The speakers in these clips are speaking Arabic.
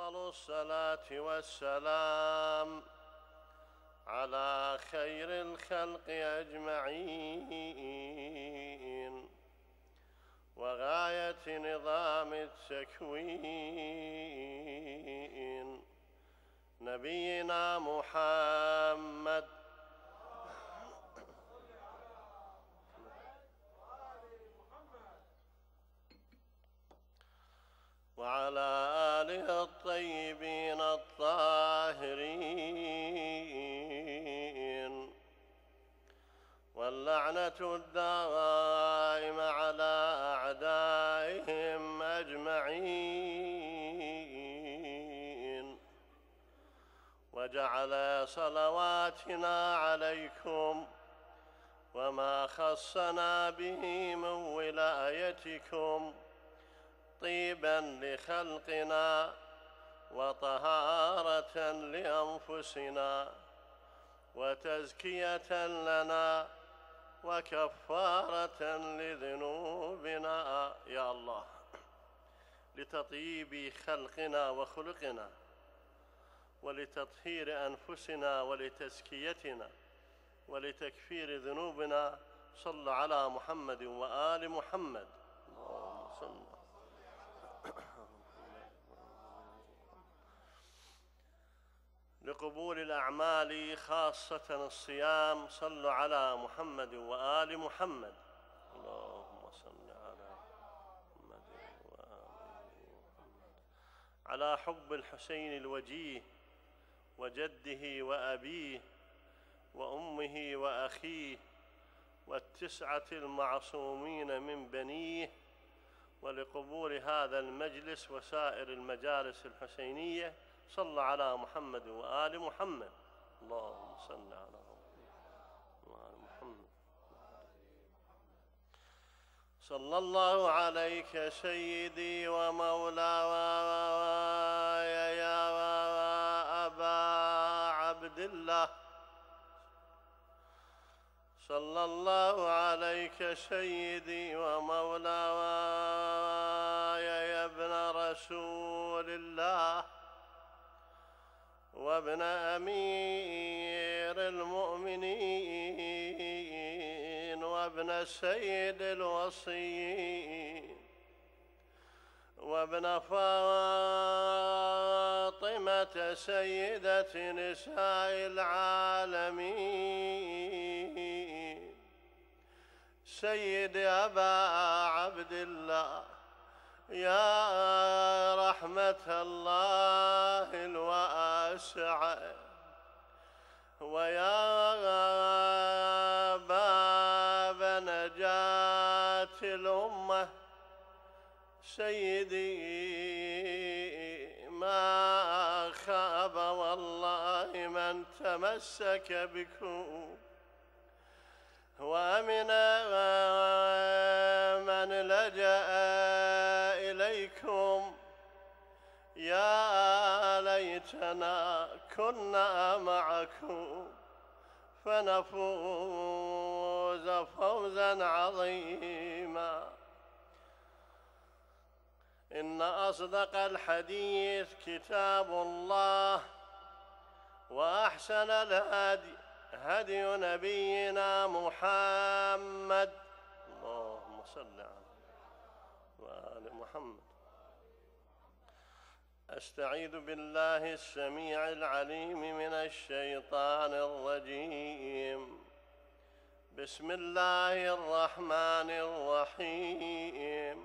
أفضل الصلاة والسلام على خير الخلق أجمعين وغاية نظام التكوين نبينا محمد وعلى آله الطيبين الطاهرين واللعنة الدائمة على أعدائهم أجمعين وجعل صلواتنا عليكم وما خصنا به من ولايتكم طيبا لخلقنا وطهاره لانفسنا وتزكيه لنا وكفاره لذنوبنا يا الله لتطيب خلقنا وخلقنا ولتطهير انفسنا ولتزكيتنا ولتكفير ذنوبنا صل على محمد وال محمد لقبول الاعمال خاصه الصيام صلوا على محمد وال محمد اللهم صل على محمد وال محمد على حب الحسين الوجيه وجده وابيه وامه واخيه والتسعه المعصومين من بنيه ولقبول هذا المجلس وسائر المجالس الحسينيه صل على محمد وآل محمد اللهم صل على محمد وآل محمد صلى الله عليك سيدي ومولاي يا أبا عبد الله صلى الله عليك سيدي ومولاي يا ابن رسول الله وابن امير المؤمنين وابن السيد الوصي وابن فاطمه سيده نساء العالمين سيد ابا عبد الله يا رحمة الله الواسعة ويا باب نجاة الأمة سيدي ما خاب والله من تمسك بكم ومن من لجأ يا ليتنا كنا معكم فنفوز فوزا عظيما إن أصدق الحديث كتاب الله وأحسن الهدي هدي نبينا محمد استعيذ بالله السميع العليم من الشيطان الرجيم بسم الله الرحمن الرحيم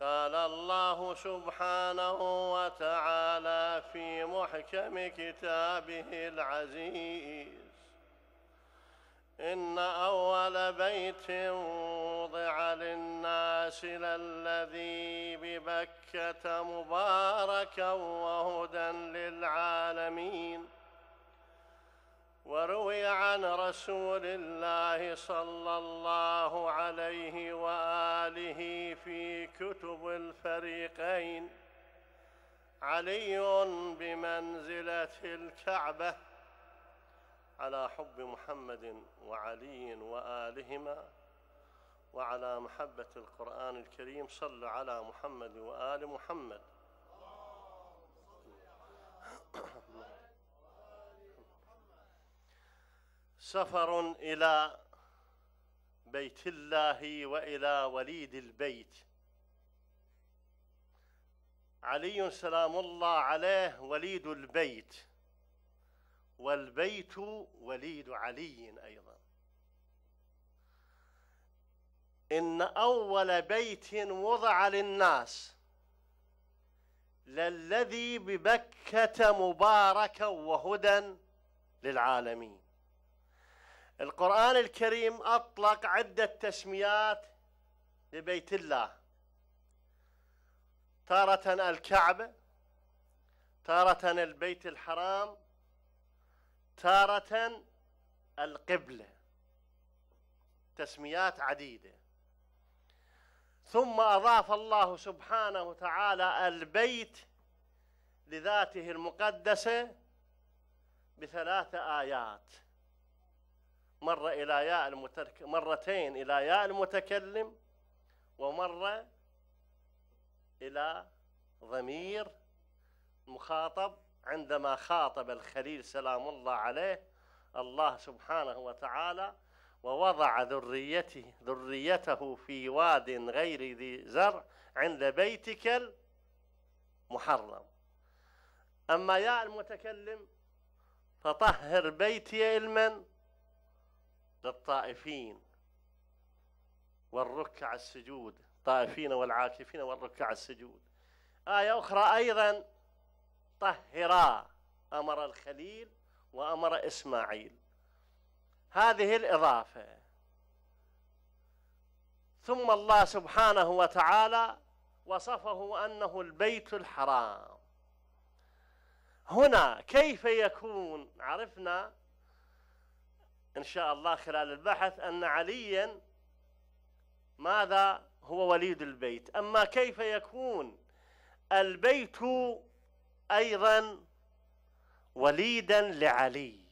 قال الله سبحانه وتعالى في محكم كتابه العزيز ان اول بيت موضع للناس للذي ببكة مباركا وهدى للعالمين وروي عن رسول الله صلى الله عليه وآله في كتب الفريقين علي بمنزلة الكعبة على حب محمد وعلي وآلهما وعلى محبة القرآن الكريم صل على محمد وآل محمد سفر إلى بيت الله وإلى وليد البيت علي سلام الله عليه وليد البيت والبيت وليد علي أيضا إن أول بيت وضع للناس للذي ببكة مباركا وهدى للعالمين القرآن الكريم أطلق عدة تسميات لبيت الله تارة الكعبة تارة البيت الحرام تارة القبلة تسميات عديدة ثم أضاف الله سبحانه وتعالى البيت لذاته المقدسة بثلاث آيات مرة إلى ياء المتك... مرتين إلى ياء المتكلم ومرة إلى ضمير مخاطب عندما خاطب الخليل سلام الله عليه الله سبحانه وتعالى ووضع ذريته ذريته في واد غير ذي زرع عند بيتك المحرم أما يا المتكلم فطهر بيتي لمن للطائفين والركع السجود طائفين والعاكفين والركع السجود آية أخرى أيضا طهرا أمر الخليل وأمر إسماعيل هذه الإضافة ثم الله سبحانه وتعالى وصفه أنه البيت الحرام هنا كيف يكون عرفنا إن شاء الله خلال البحث أن عليا ماذا هو وليد البيت أما كيف يكون البيت أيضا وليدا لعلي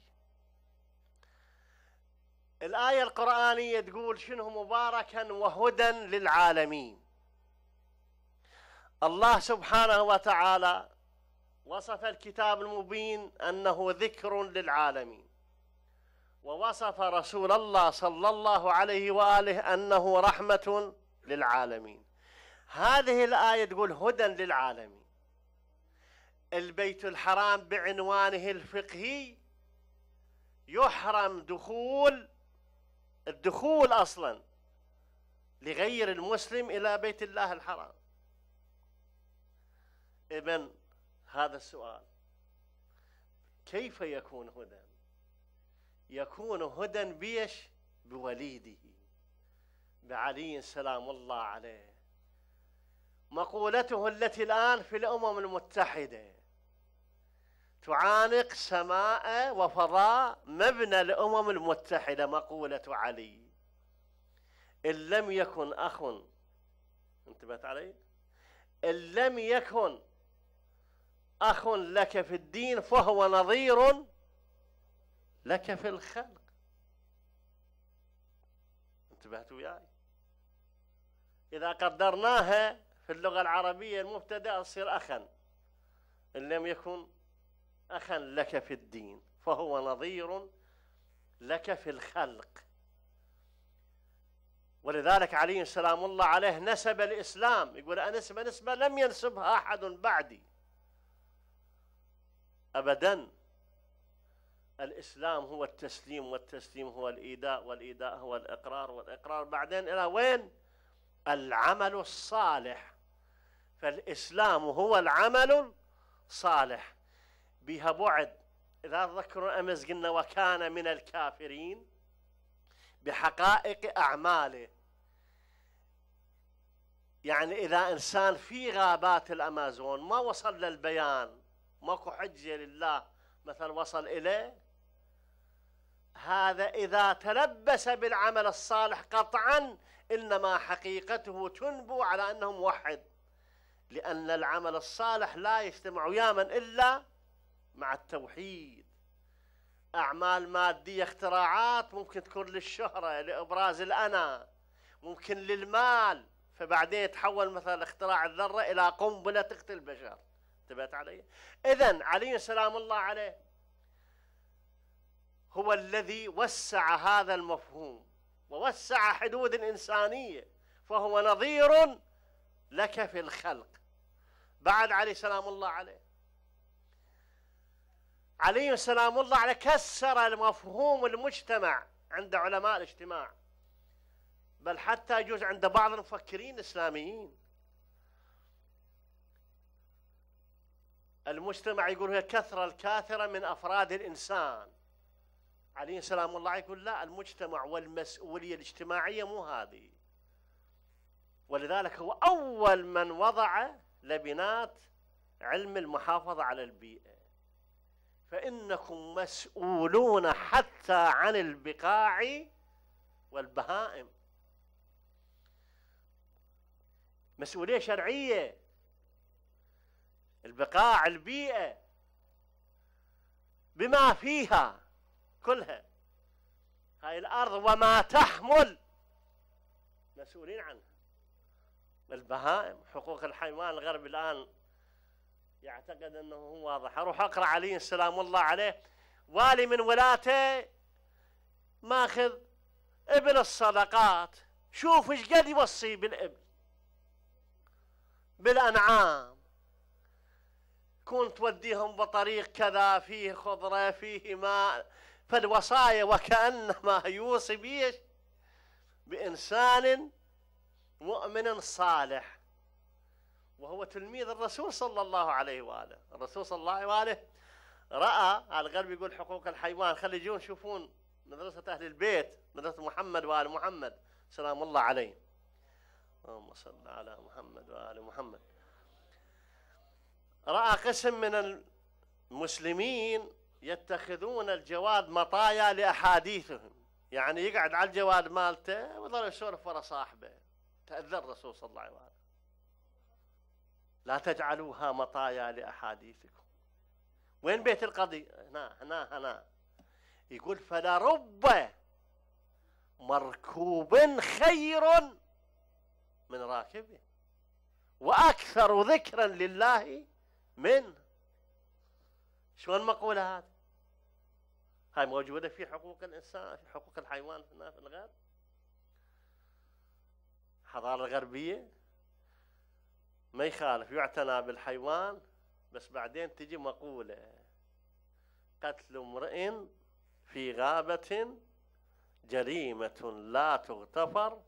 الآية القرآنية تقول شنه مباركا وهدى للعالمين الله سبحانه وتعالى وصف الكتاب المبين أنه ذكر للعالمين ووصف رسول الله صلى الله عليه وآله أنه رحمة للعالمين هذه الآية تقول هدى للعالمين البيت الحرام بعنوانه الفقهي يحرم دخول الدخول أصلا لغير المسلم إلى بيت الله الحرام اذا هذا السؤال كيف يكون هدى يكون هدى بيش بوليده بعلي سلام الله عليه مقولته التي الآن في الأمم المتحدة تعانق سماء وفضاء مبنى الأمم المتحدة مقولة علي إن لم يكن أخ انتبهت علي إن لم يكن أخ لك في الدين فهو نظير لك في الخلق انتبهت وياي إذا قدرناها في اللغة العربية المبتدأ تصير أخا إن لم يكن أخا لك في الدين فهو نظير لك في الخلق ولذلك علي سلام الله عليه نسب الإسلام يقول أنسب نسبة لم ينسبها أحد بعدي أبدا الإسلام هو التسليم والتسليم هو الإيداء والإيداء هو الإقرار والإقرار بعدين إلى وين العمل الصالح فالإسلام هو العمل الصالح بها بعد إذا تذكروا أمس قلنا وكان من الكافرين بحقائق أعماله يعني إذا إنسان في غابات الأمازون ما وصل للبيان ماكو حجة لله مثلا وصل إليه هذا إذا تلبس بالعمل الصالح قطعا إنما حقيقته تنبو على أنه موحد لأن العمل الصالح لا يجتمع ياما إلا مع التوحيد أعمال مادية اختراعات ممكن تكون للشهرة لإبراز الأنا ممكن للمال فبعدين يتحول مثلا اختراع الذرة إلى قنبلة تقتل البشر انتبهت علي؟ إذا علي سلام الله عليه هو الذي وسع هذا المفهوم ووسع حدود الإنسانية فهو نظير لك في الخلق بعد علي سلام الله عليه عليه سلام الله عليه كسر المفهوم المجتمع عند علماء الاجتماع بل حتى يجوز عند بعض المفكرين الإسلاميين المجتمع يقول هي كثرة الكاثرة من أفراد الإنسان عليه سلام الله يقول لا المجتمع والمسؤولية الاجتماعية مو هذه ولذلك هو أول من وضع لبنات علم المحافظة على البيئة فإنكم مسؤولون حتى عن البقاع والبهائم مسؤولية شرعية البقاع البيئة بما فيها كلها هاي الأرض وما تحمل مسؤولين عنها البهائم حقوق الحيوان الغرب الآن يعتقد أنه هو واضح أروح أقرأ علي سلام الله عليه والي من ولاته ماخذ ابن الصدقات شوف ايش قد يوصي بالابن بالانعام كون توديهم بطريق كذا فيه خضره فيه ماء فالوصايا وكانما يوصي بيش بانسان مؤمن صالح وهو تلميذ الرسول صلى الله عليه وآله الرسول صلى الله عليه وآله رأى الغرب يقول حقوق الحيوان خلي يجون يشوفون مدرسة أهل البيت مدرسة محمد وآل محمد سلام الله عليه اللهم صل على محمد وآل محمد رأى قسم من المسلمين يتخذون الجواد مطايا لأحاديثهم يعني يقعد على الجواد مالته ويظل يسولف ورا صاحبه تأذى الرسول صلى الله عليه وسلم لا تجعلوها مطايا لأحاديثكم وين بيت القضية هنا هنا هنا يقول فلرب مركوب خير من راكبه وأكثر ذكرا لله من شلون مقولة هذا هاي موجودة في حقوق الإنسان في حقوق الحيوان هنا في الغرب الحضارة الغربية ما يخالف يعتنى بالحيوان بس بعدين تجي مقولة قتل امرئ في غابة جريمة لا تغتفر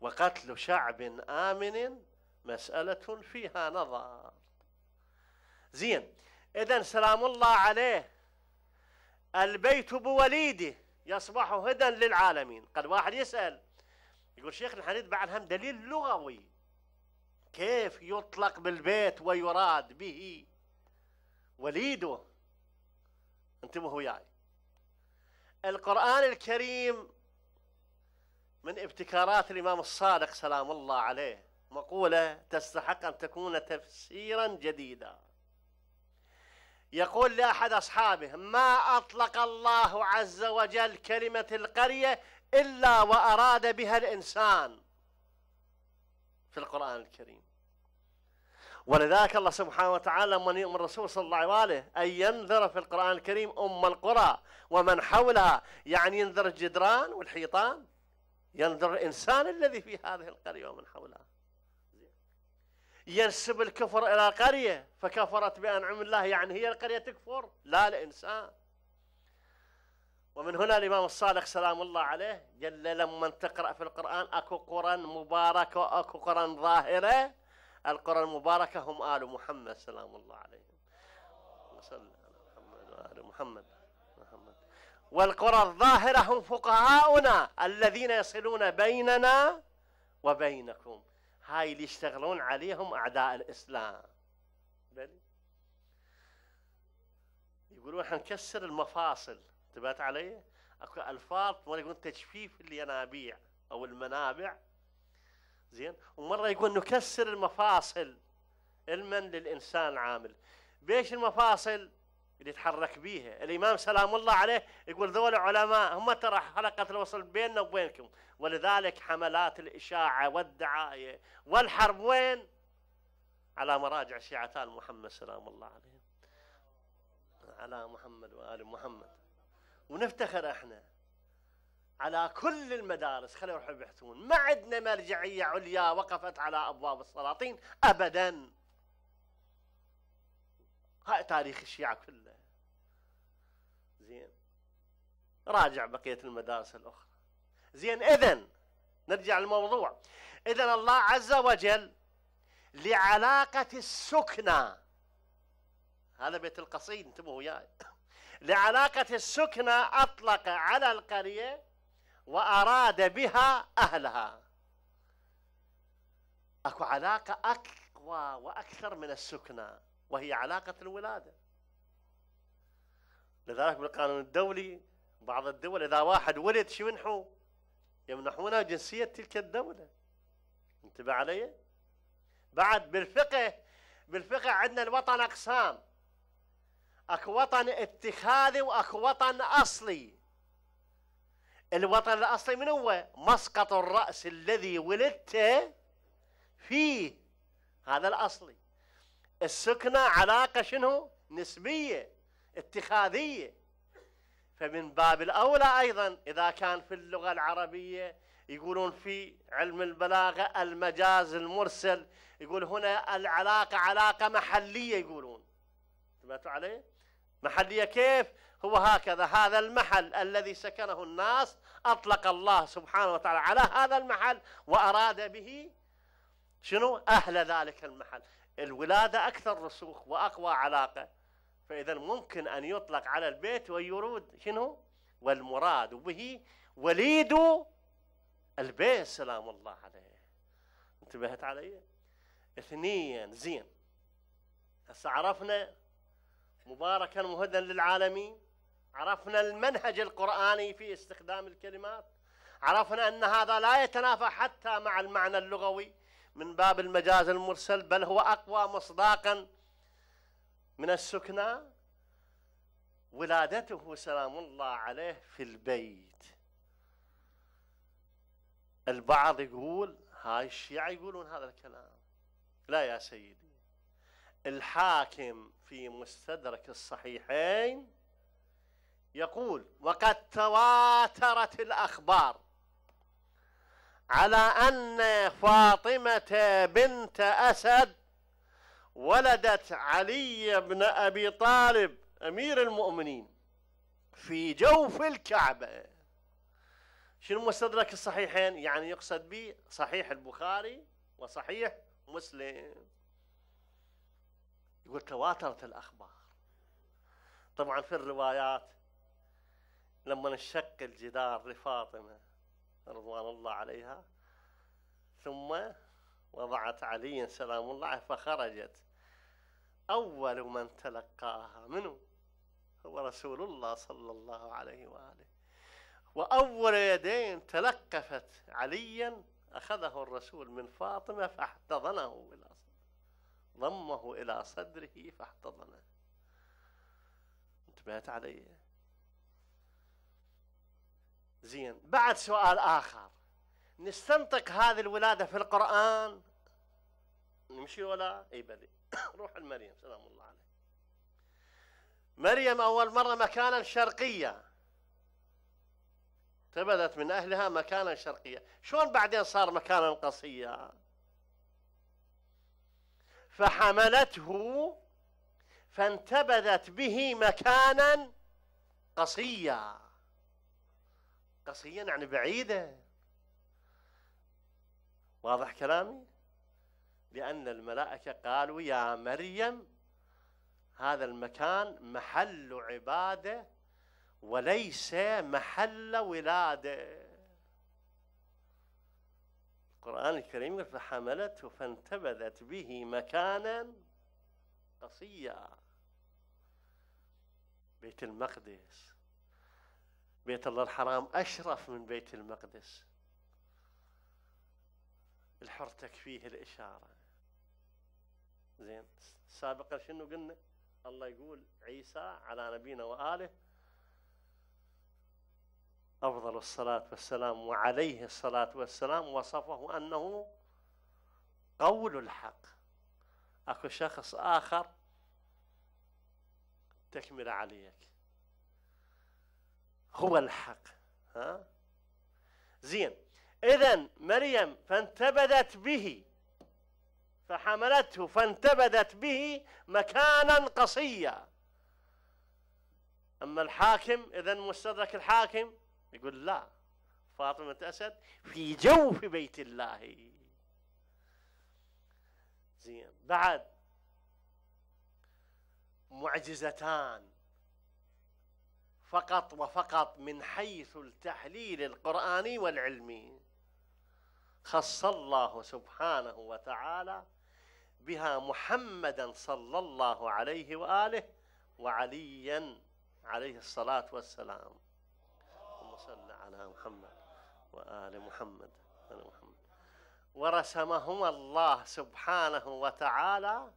وقتل شعب آمن مسألة فيها نظر زين إذا سلام الله عليه البيت بوليده يصبح هدى للعالمين قد واحد يسأل يقول شيخ الحديث بعد هم دليل لغوي كيف يطلق بالبيت ويراد به وليده انتبهوا وياي يعني. القرآن الكريم من ابتكارات الإمام الصادق سلام الله عليه مقولة تستحق أن تكون تفسيرا جديدا يقول لأحد أصحابه ما أطلق الله عز وجل كلمة القرية إلا وأراد بها الإنسان في القرآن الكريم ولذلك الله سبحانه وتعالى لما يؤمن الرسول صلى الله عليه وآله أن ينذر في القرآن الكريم أم القرى ومن حولها يعني ينذر الجدران والحيطان ينذر الإنسان الذي في هذه القرية ومن حولها ينسب الكفر إلى قرية فكفرت بأنعم الله يعني هي القرية تكفر لا الإنسان ومن هنا الإمام الصادق سلام الله عليه قال له لما تقرأ في القرآن أكو قرآن مباركة وأكو قرآن ظاهرة القرآن المباركة هم آل محمد سلام الله عليهم وصلى على محمد وآل محمد محمد والقرى الظاهرة هم فقهاؤنا الذين يصلون بيننا وبينكم هاي اللي يشتغلون عليهم أعداء الإسلام بل يقولون حنكسر المفاصل انتبهت علي؟ اكو الفاظ مره يقول تجفيف الينابيع او المنابع زين ومره يقول نكسر المفاصل المن للانسان عامل بيش المفاصل اللي يتحرك بيها الامام سلام الله عليه يقول ذول علماء هم ترى حلقه الوصل بيننا وبينكم ولذلك حملات الاشاعه والدعايه والحرب وين على مراجع ال محمد سلام الله عليه على محمد وال محمد ونفتخر احنا على كل المدارس خلوا يروحوا يبحثون ما عندنا مرجعيه عليا وقفت على ابواب السلاطين ابدا هاي تاريخ الشيعه كله زين راجع بقيه المدارس الاخرى زين اذا نرجع للموضوع اذا الله عز وجل لعلاقه السكنى هذا بيت القصيد انتبهوا وياي لعلاقة السكنة أطلق على القرية وأراد بها أهلها أكو علاقة أقوى وأكثر من السكنة وهي علاقة الولادة لذلك بالقانون الدولي بعض الدول إذا واحد ولد شو يمنحوا يمنحونه جنسية تلك الدولة انتبه علي بعد بالفقه بالفقه عندنا الوطن أقسام اكو وطن اتخاذي واكو وطن اصلي الوطن الاصلي من هو مسقط الراس الذي ولدت فيه هذا الاصلي السكنة علاقة شنو نسبية اتخاذية فمن باب الأولى أيضا إذا كان في اللغة العربية يقولون في علم البلاغة المجاز المرسل يقول هنا العلاقة علاقة محلية يقولون سمعتوا عليه محلية كيف؟ هو هكذا هذا المحل الذي سكنه الناس أطلق الله سبحانه وتعالى على هذا المحل وأراد به شنو؟ أهل ذلك المحل الولادة أكثر رسوخ وأقوى علاقة فإذا ممكن أن يطلق على البيت ويرود شنو؟ والمراد به وليد البيت سلام الله عليه انتبهت علي؟ اثنين زين هسه عرفنا مباركا مهدا للعالمين عرفنا المنهج القرآني في استخدام الكلمات عرفنا أن هذا لا يتنافى حتى مع المعنى اللغوي من باب المجاز المرسل بل هو أقوى مصداقا من السكنى ولادته سلام الله عليه في البيت البعض يقول هاي الشيعة يقولون هذا الكلام لا يا سيدي الحاكم في مستدرك الصحيحين يقول وقد تواترت الأخبار على أن فاطمة بنت أسد ولدت علي بن أبي طالب أمير المؤمنين في جوف الكعبة شنو مستدرك الصحيحين يعني يقصد به صحيح البخاري وصحيح مسلم يقول تواترت الأخبار طبعا في الروايات لما انشق الجدار لفاطمة رضوان الله عليها ثم وضعت عليا سلام الله فخرجت أول من تلقاها منه هو رسول الله صلى الله عليه وآله وأول يدين تلقفت عليا أخذه الرسول من فاطمة فاحتضنه بالأصل ضمه إلى صدره فاحتضنه انتبهت علي زين بعد سؤال آخر نستنطق هذه الولادة في القرآن نمشي ولا اي بلي روح المريم سلام الله عليه مريم أول مرة مكانا شرقية تبدت من أهلها مكانا شرقية شلون بعدين صار مكانا قصيا فحملته فانتبذت به مكانا قصيا قصيا يعني بعيدة واضح كلامي لأن الملائكة قالوا يا مريم هذا المكان محل عبادة وليس محل ولادة القرآن الكريم فحملته فانتبذت به مكانا قصيا بيت المقدس بيت الله الحرام أشرف من بيت المقدس الحر تكفيه الإشارة زين سابقا شنو قلنا الله يقول عيسى على نبينا وآله أفضل الصلاة والسلام وعليه الصلاة والسلام وصفه أنه قول الحق أكو شخص آخر تكمل عليك هو الحق ها زين إذا مريم فانتبذت به فحملته فانتبذت به مكانا قصيا أما الحاكم إذا مستدرك الحاكم يقول لا فاطمة أسد في جوف بيت الله زين بعد معجزتان فقط وفقط من حيث التحليل القرآني والعلمي خص الله سبحانه وتعالى بها محمدا صلى الله عليه وآله وعليا عليه الصلاة والسلام صل على محمد وآل محمد وآل محمد ورسمهما الله سبحانه وتعالى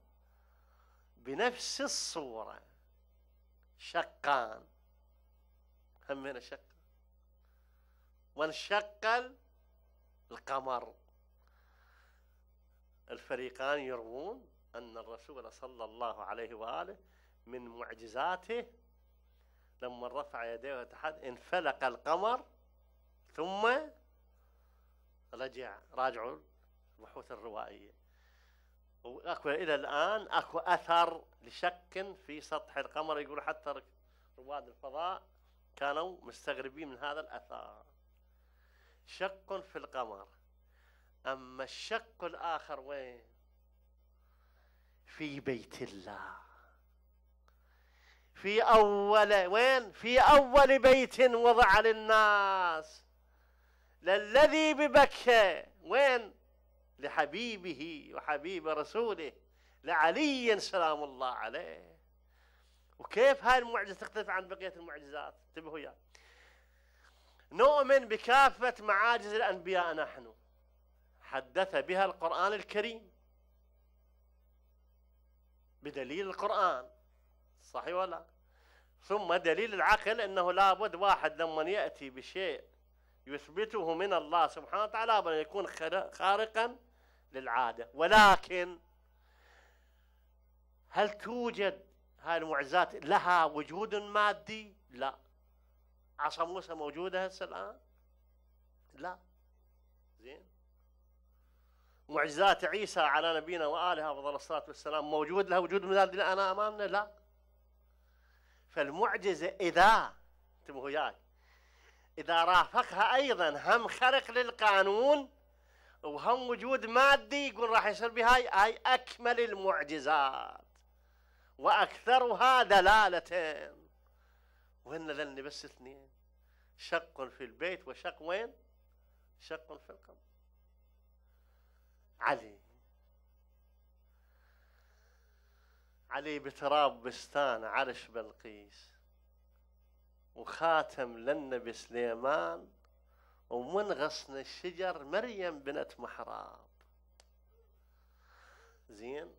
بنفس الصورة شقان همين شق وانشق القمر الفريقان يروون أن الرسول صلى الله عليه وآله من معجزاته لما رفع يديه وتحد انفلق القمر ثم رجع راجعوا البحوث الروائية وأكو إلى الآن أكو أثر لشك في سطح القمر يقول حتى رواد الفضاء كانوا مستغربين من هذا الأثر شك في القمر أما الشك الآخر وين في بيت الله في أول وين في أول بيت وضع للناس للذي ببكة وين لحبيبه وحبيب رسوله لعلي سلام الله عليه وكيف هاي المعجزة تختلف عن بقية المعجزات انتبهوا يا نؤمن بكافة معاجز الأنبياء نحن حدث بها القرآن الكريم بدليل القرآن صحيح ولا ثم دليل العقل أنه لابد واحد لما يأتي بشيء يثبته من الله سبحانه وتعالى لابد أن يكون خارقا للعادة ولكن هل توجد هاي المعجزات لها وجود مادي؟ لا عصا موسى موجودة هسه الآن؟ لا زين معجزات عيسى على نبينا وآله أفضل الصلاة والسلام موجود لها وجود مادي الآن أمامنا؟ لا فالمعجزة إذا انتبهوا وياي إذا رافقها أيضا هم خرق للقانون وهم وجود مادي يقول راح يصير بهاي هاي أكمل المعجزات وأكثرها دلالة وهن لن بس اثنين شق في البيت وشق وين شق في القبر علي علي بتراب بستان عرش بلقيس وخاتم للنبي سليمان ومن غصن الشجر مريم بنت محراب زين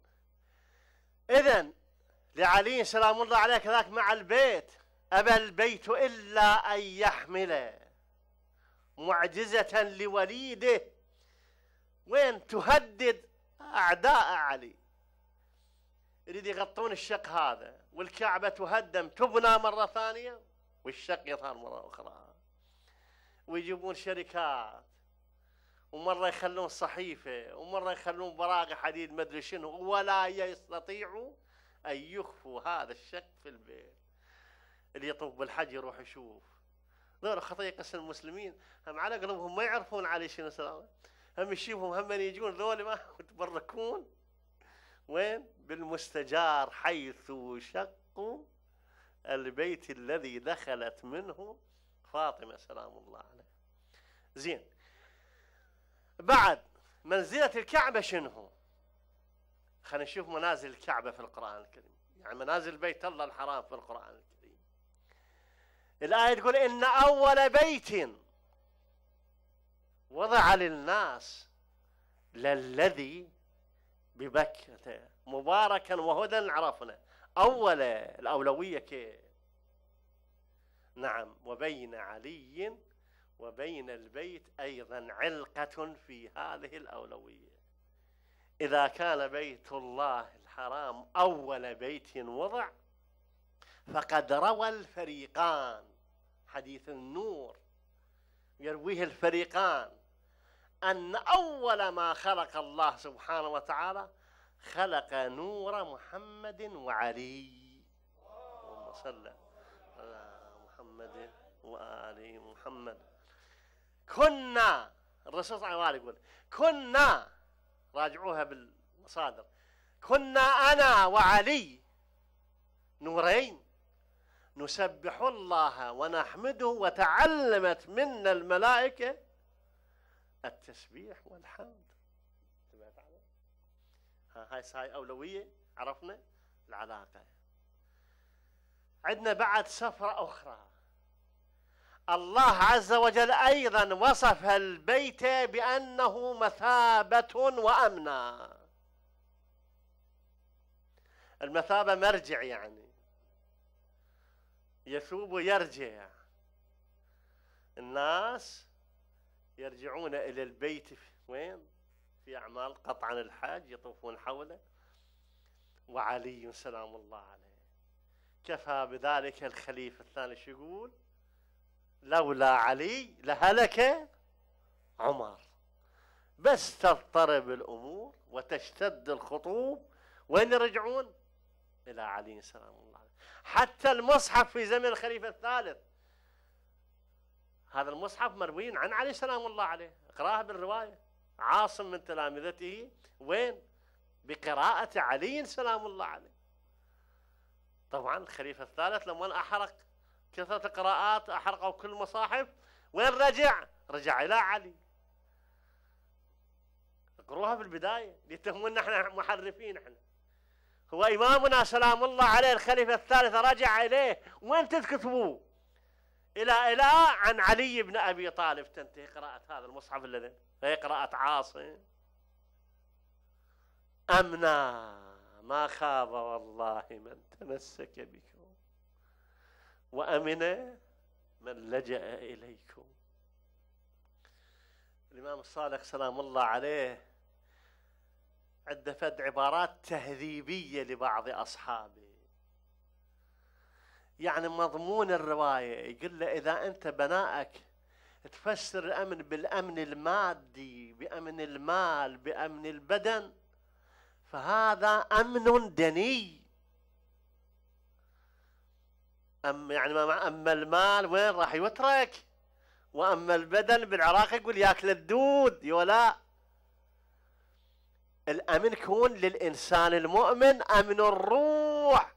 اذا لعلي سلام الله عليك ذاك مع البيت أبى البيت إلا أن يحمله معجزة لوليده وين تهدد أعداء علي يريد يغطون الشق هذا والكعبة تهدم تبنى مرة ثانية والشق يظهر مرة أخرى ويجيبون شركات ومرة يخلون صحيفة ومرة يخلون براغة حديد مدري شنو ولا يستطيعوا أن يخفوا هذا الشق في البيت اللي يطوف بالحج يروح يشوف ذول خطية قسم المسلمين هم على قلوبهم ما يعرفون علي شنو سلامة هم يشوفهم هم يجون ذول ما يتبركون وين بالمستجار حيث شق البيت الذي دخلت منه فاطمة سلام الله عليها زين بعد منزلة الكعبة شنو خلينا نشوف منازل الكعبة في القرآن الكريم يعني منازل بيت الله الحرام في القرآن الكريم الآية تقول إن أول بيت وضع للناس للذي ببك مباركا وهدى عرفنا أولا الأولوية كيف نعم وبين علي وبين البيت أيضا علقة في هذه الأولوية إذا كان بيت الله الحرام أول بيت وضع فقد روى الفريقان حديث النور يرويه الفريقان أن أول ما خلق الله سبحانه وتعالى خلق نور محمد وعلي اللهم صل على محمد وآل محمد كنا الرسول صلى الله عليه وسلم يقول كنا راجعوها بالمصادر كنا أنا وعلي نورين نسبح الله ونحمده وتعلمت منا الملائكة التسبيح والحمد سمعت عنه؟ هاي هاي أولوية عرفنا العلاقة عندنا بعد سفرة أخرى الله عز وجل أيضا وصف البيت بأنه مثابة وأمنا المثابة مرجع يعني يثوب ويرجع الناس يرجعون إلى البيت وين في أعمال قطعا الحاج يطوفون حوله وعلي سلام الله عليه كفى بذلك الخليفة الثاني شو يقول لولا علي لهلك عمر بس تضطرب الأمور وتشتد الخطوب وين يرجعون إلى علي سلام الله عليه حتى المصحف في زمن الخليفة الثالث هذا المصحف مروي عن علي سلام الله عليه اقراها بالرواية عاصم من تلامذته وين بقراءة علي سلام الله عليه طبعا الخليفة الثالث لما أحرق كثرة القراءات أحرقوا كل المصاحف وين رجع رجع إلى علي اقروها في البداية ليتهمون احنا محرفين احنا هو إمامنا سلام الله عليه الخليفة الثالث رجع إليه وين تكتبوه إلى إلى عن علي بن أبي طالب تنتهي قراءة هذا المصحف الذي هي قراءة عاصم أمنا ما خاب والله من تمسك بكم وأمن من لجأ إليكم الإمام الصادق سلام الله عليه عنده فد عبارات تهذيبية لبعض أصحابه يعني مضمون الرواية يقول له إذا أنت بنائك تفسر الأمن بالأمن المادي بأمن المال بأمن البدن فهذا أمن دني أم يعني أما المال وين راح يترك وأما البدن بالعراق يقول ياكل الدود يولا الأمن يكون للإنسان المؤمن أمن الروح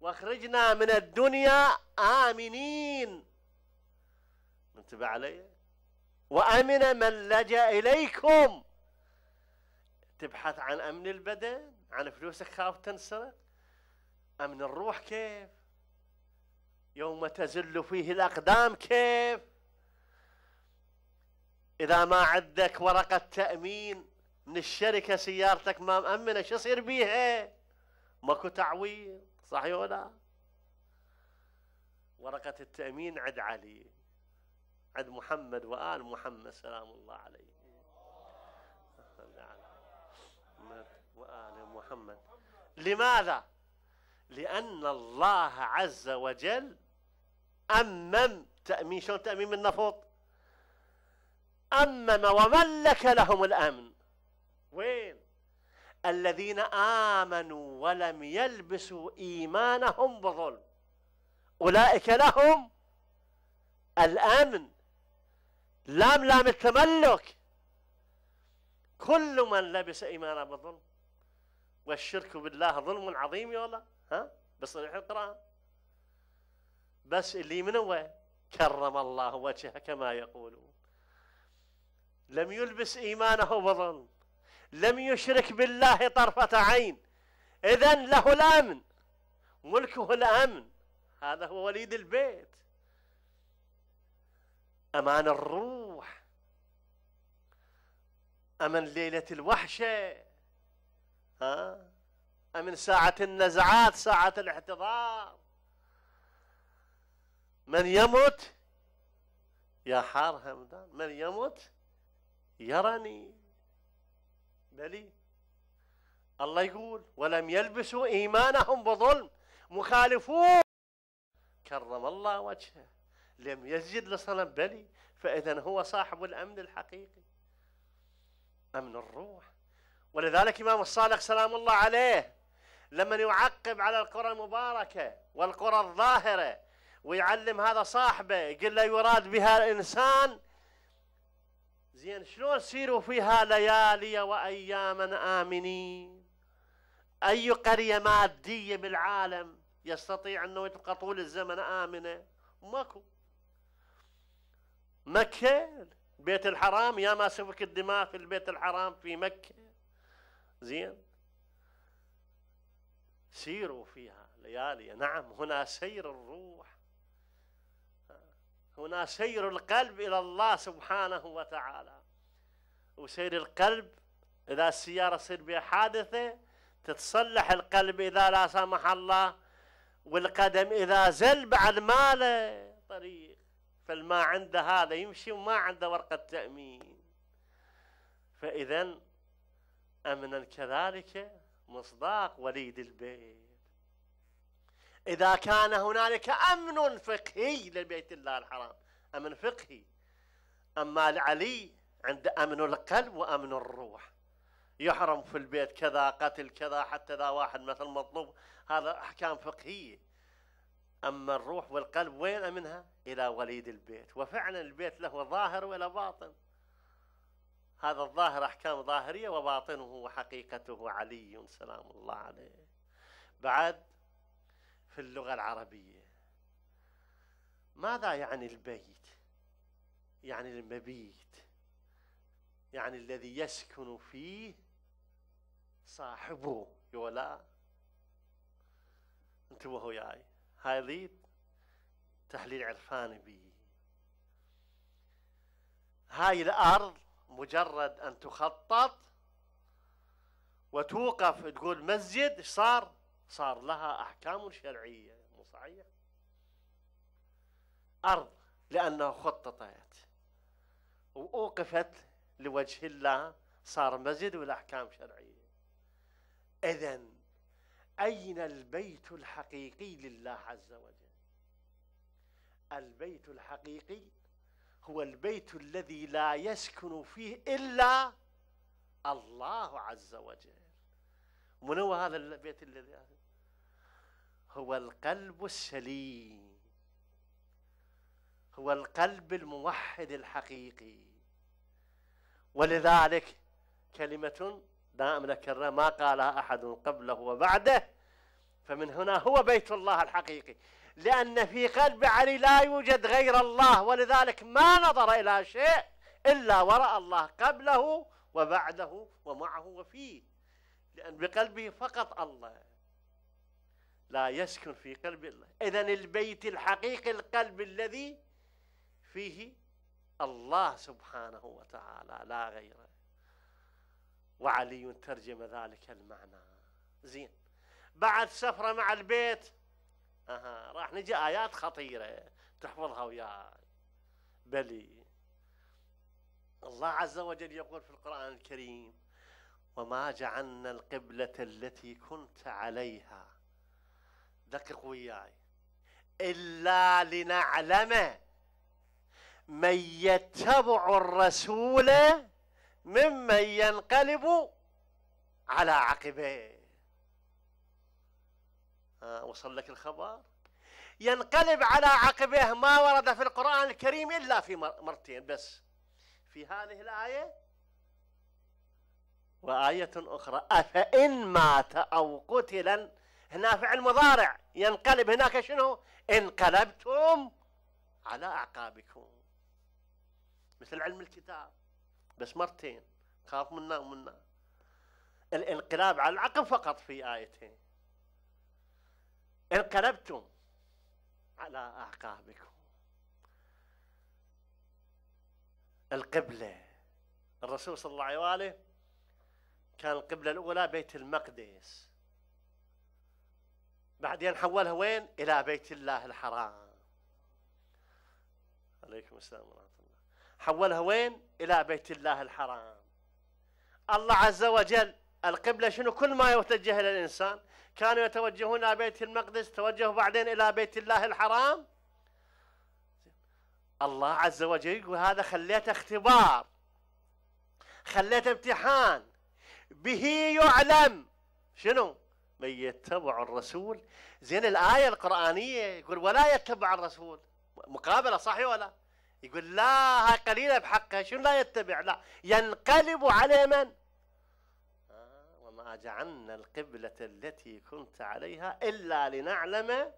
واخرجنا من الدنيا آمنين انتبه علي وأمن من لجأ إليكم تبحث عن أمن البدن عن فلوسك خاف تنسرق أمن الروح كيف يوم تزل فيه الأقدام كيف إذا ما عندك ورقة تأمين من الشركة سيارتك ما مأمنة شو يصير بيها ماكو تعويض صح ولا ورقة التأمين عد علي عد محمد وآل محمد سلام الله عليه وآل محمد لماذا لأن الله عز وجل أمم تأمين شلون من النفط أمم وملك لهم الأمن وين الذين آمنوا ولم يلبسوا إيمانهم بظلم أولئك لهم الأمن لام لام التملك كل من لبس إيمانه بظلم والشرك بالله ظلم عظيم يولا ها بصريح القرآن بس اللي من هو كرم الله وجهه كما يقولون لم يلبس إيمانه بظلم لم يشرك بالله طرفة عين إذا له الأمن ملكه الأمن هذا هو وليد البيت أمان الروح أمن ليلة الوحشة ها أمن ساعة النزعات ساعة الاحتضار من يمت يا حار همدان من يمت يرني بلي الله يقول ولم يلبسوا إيمانهم بظلم مخالفون كرم الله وجهه لم يسجد لصنم بلي فإذا هو صاحب الأمن الحقيقي أمن الروح ولذلك إمام الصادق سلام الله عليه لما يعقب على القرى المباركة والقرى الظاهرة ويعلم هذا صاحبه يقول له يراد بها الإنسان زين شلون سيروا فيها ليالي وأياما آمنين أي قرية مادية بالعالم يستطيع أنه يبقى طول الزمن آمنة ماكو مكة بيت الحرام يا ما سفك الدماء في البيت الحرام في مكة زين سيروا فيها ليالي نعم هنا سير الروح هنا سير القلب إلى الله سبحانه وتعالى وسير القلب إذا السيارة صير بها حادثة تتصلح القلب إذا لا سمح الله والقدم إذا زل بعد ماله طريق فالما عنده هذا يمشي وما عنده ورقة تأمين فإذا أمنا كذلك مصداق وليد البيت إذا كان هنالك أمن فقهي لبيت الله الحرام أمن فقهي أما لعلي عند أمن القلب وأمن الروح يحرم في البيت كذا قتل كذا حتى ذا واحد مثل مطلوب هذا أحكام فقهية أما الروح والقلب وين أمنها إلى وليد البيت وفعلا البيت له ظاهر ولا باطن هذا الظاهر أحكام ظاهرية وباطنه وحقيقته علي سلام الله عليه بعد في اللغة العربية ماذا يعني البيت يعني المبيت يعني الذي يسكن فيه صاحبه يولا انتبهوا ياي هاي ضيب تحليل عرفاني بي هاي الارض مجرد ان تخطط وتوقف تقول مسجد ايش صار؟ صار لها أحكام شرعية مو صحيح أرض لأنها خططت وأوقفت لوجه الله صار مسجد والأحكام شرعية إذا أين البيت الحقيقي لله عز وجل البيت الحقيقي هو البيت الذي لا يسكن فيه إلا الله عز وجل من هو هذا البيت الذي هو القلب السليم هو القلب الموحد الحقيقي ولذلك كلمة دائما نكررها ما قالها أحد قبله وبعده فمن هنا هو بيت الله الحقيقي لأن في قلب علي لا يوجد غير الله ولذلك ما نظر إلى شيء إلا ورأى الله قبله وبعده ومعه وفيه لأن بقلبه فقط الله لا يسكن في قلب الله إذا البيت الحقيقي القلب الذي فيه الله سبحانه وتعالى لا غيره وعلي ترجم ذلك المعنى زين بعد سفرة مع البيت أها راح نجي آيات خطيرة تحفظها وياي بلي الله عز وجل يقول في القرآن الكريم وما جعلنا القبلة التي كنت عليها دقق وياي إلا لنعلم من يتبع الرسول ممن ينقلب على عقبيه آه وصل لك الخبر ينقلب على عقبيه ما ورد في القرآن الكريم إلا في مرتين بس في هذه الآية وآية أخرى أفإن مات أو قتلا هنا فعل مضارع ينقلب هناك شنو انقلبتم على أعقابكم مثل علم الكتاب بس مرتين خاف منا ومنا الانقلاب على العقب فقط في آيتين انقلبتم على أعقابكم القبلة الرسول صلى الله عليه وآله كان القبلة الأولى بيت المقدس بعدين حولها وين إلى بيت الله الحرام عليكم السلام ورحمة الله حولها وين إلى بيت الله الحرام الله عز وجل القبلة شنو كل ما يتوجه إلى الإنسان كانوا يتوجهون إلى بيت المقدس توجهوا بعدين إلى بيت الله الحرام الله عز وجل يقول هذا خليته اختبار خليته امتحان به يعلم شنو من يتبع الرسول زين الآية القرآنية يقول ولا يتبع الرسول مقابلة صحيح ولا يقول لا هاي قليلة بحقها شنو لا يتبع لا ينقلب على من آه، وما جعلنا القبلة التي كنت عليها إلا لنعلم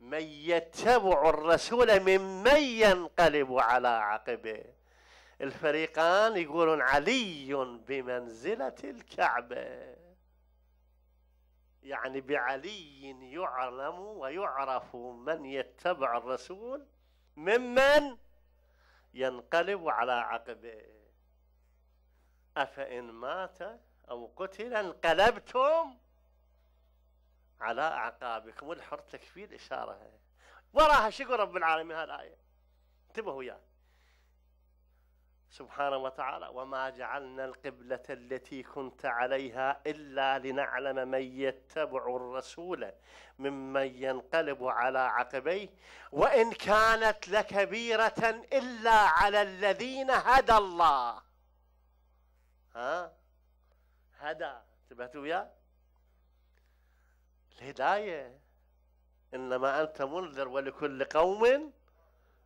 من يتبع الرسول ممن ينقلب على عقبه الفريقان يقولون علي بمنزلة الكعبة يعني بعلي يعلم ويعرف من يتبع الرسول ممن ينقلب على عقبه أفإن مات أو قتل انقلبتم على أعقابكم والحر تكفير إشارة وراها شكر رب العالمين هالآية انتبهوا ياها سبحانه وتعالى وما جعلنا القبلة التي كنت عليها إلا لنعلم من يتبع الرسول ممن ينقلب على عقبيه وإن كانت لكبيرة إلا على الذين هدى الله ها هدى انتبهتوا يا الهداية إنما أنت منذر ولكل قوم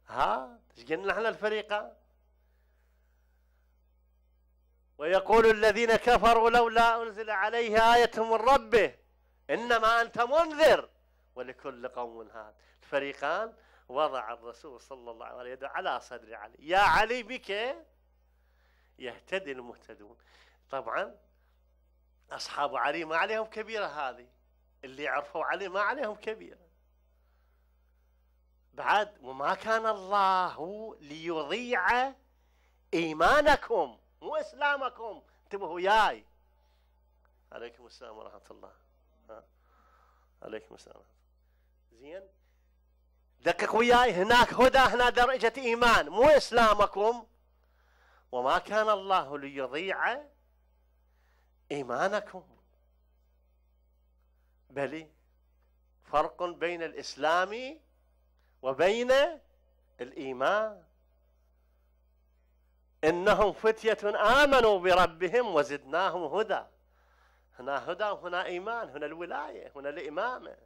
ها ايش قلنا احنا الفريقة ويقول الذين كفروا لولا أنزل عليه آية من ربه إنما أنت منذر ولكل قوم هاد الفريقان وضع الرسول صلى الله عليه وسلم على صدر علي يا علي بك يهتدي المهتدون طبعا أصحاب علي ما عليهم كبيرة هذه اللي عرفوا علي ما عليهم كبيرة بعد وما كان الله ليضيع إيمانكم مو إسلامكم انتبهوا ياي عليكم السلام ورحمة الله ها. عليكم السلام زين دقق وياي هناك هدى هنا درجة إيمان مو إسلامكم وما كان الله ليضيع إيمانكم بل فرق بين الإسلام وبين الإيمان إنهم فتية آمنوا بربهم وزدناهم هدى هنا هدى هنا إيمان هنا الولاية هنا الإمامة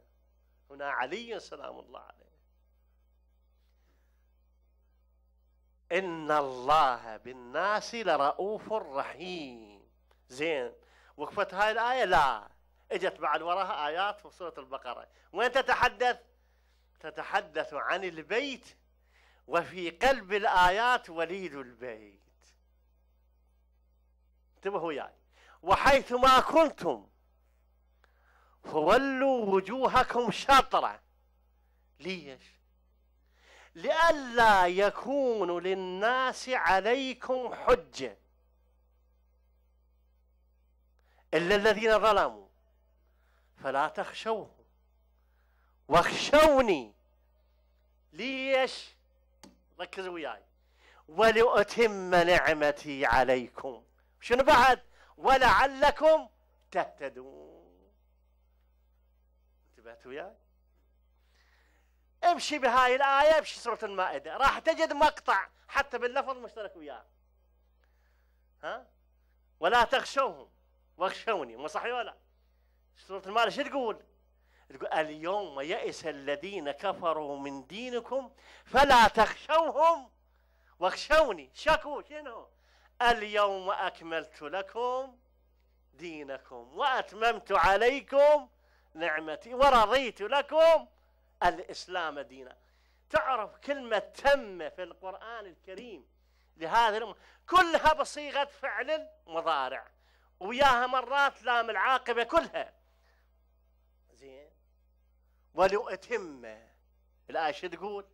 هنا علي سلام الله عليه إن الله بالناس لرؤوف رحيم زين وقفت هاي الآية لا اجت بعد وراها آيات في سورة البقرة وين تتحدث تتحدث عن البيت وفي قلب الآيات وليد البيت انتبهوا يعني وحيث ما كنتم فولوا وجوهكم شطرة ليش لئلا يكون للناس عليكم حجة إلا الذين ظلموا فلا تخشوهم واخشوني ليش ركزوا وياي ولأتم نعمتي عليكم شنو بعد ولعلكم تهتدون انتبهت وياي امشي بهاي الآية بشي سورة المائدة راح تجد مقطع حتى باللفظ مشترك وياه ها ولا تخشوهم واخشوني مو صحيح ولا سورة المائدة شو تقول تقول اليوم يئس الذين كفروا من دينكم فلا تخشوهم واخشوني شكو شنو اليوم أكملت لكم دينكم وأتممت عليكم نعمتي ورضيت لكم الإسلام دينا تعرف كلمة تم في القرآن الكريم لهذه الأمة كلها بصيغة فعل مضارع وياها مرات لام العاقبة كلها زين ولأتم الآية شو تقول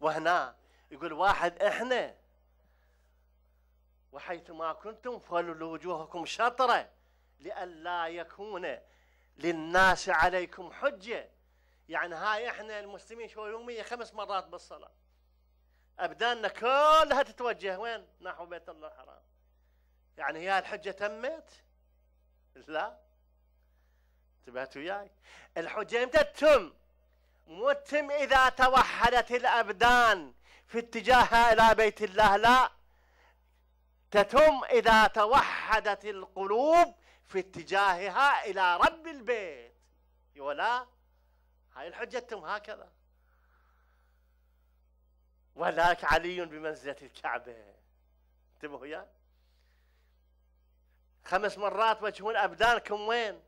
وهنا يقول واحد احنا وحيثما كنتم فولوا وجوهكم شطرة لئلا يكون للناس عليكم حجة يعني هاي احنا المسلمين شو يومية خمس مرات بالصلاة أبداننا كلها تتوجه وين نحو بيت الله الحرام يعني هي الحجة تمت لا انتبهت وياي الحجة متى تتم متم إذا توحدت الأبدان في اتجاهها إلى بيت الله لا تتم إذا توحدت القلوب في اتجاهها إلى رب البيت ولا هاي الحجة تتم هكذا وذاك علي بمنزلة الكعبة انتبهوا يا خمس مرات وجهون أبدانكم وين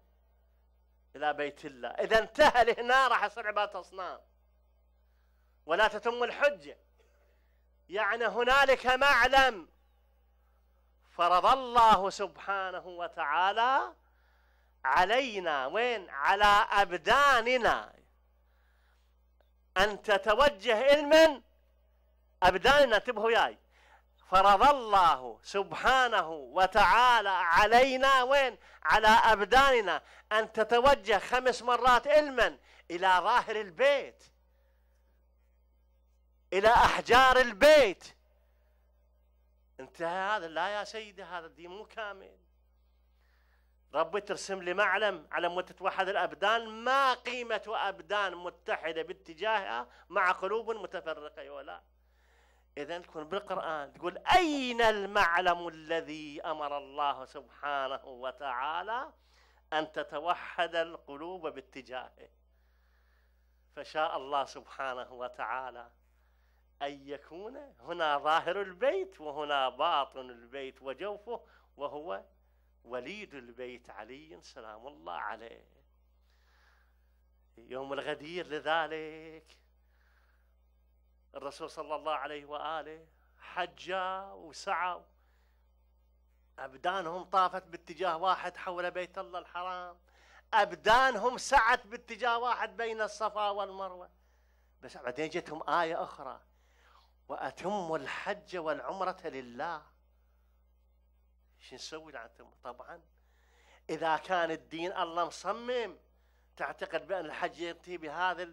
إلى بيت الله إذا انتهى لهنا راح يصير عبادة أصنام ولا تتم الحجة يعني هنالك معلم فرض الله سبحانه وتعالى علينا وين على أبداننا أن تتوجه علما أبداننا انتبهوا ياي فرض الله سبحانه وتعالى علينا وين على أبداننا أن تتوجه خمس مرات علما إلى ظاهر البيت إلى أحجار البيت انتهى هذا لا يا سيدي هذا الدين مو كامل ربي ترسم لي معلم على مدة تتوحد الابدان ما قيمه ابدان متحده باتجاهها مع قلوب متفرقه ولا اذا تكون بالقران تقول اين المعلم الذي امر الله سبحانه وتعالى ان تتوحد القلوب باتجاهه فشاء الله سبحانه وتعالى أن يكون هنا ظاهر البيت وهنا باطن البيت وجوفه وهو وليد البيت علي سلام الله عليه يوم الغدير لذلك الرسول صلى الله عليه وآله حجا وسعوا أبدانهم طافت باتجاه واحد حول بيت الله الحرام أبدانهم سعت باتجاه واحد بين الصفا والمروة بس بعدين جتهم آية أخرى وأتم الحج والعمرة لله شو نسوي لعتم طبعا إذا كان الدين الله مصمم تعتقد بأن الحج ينتهي بهذا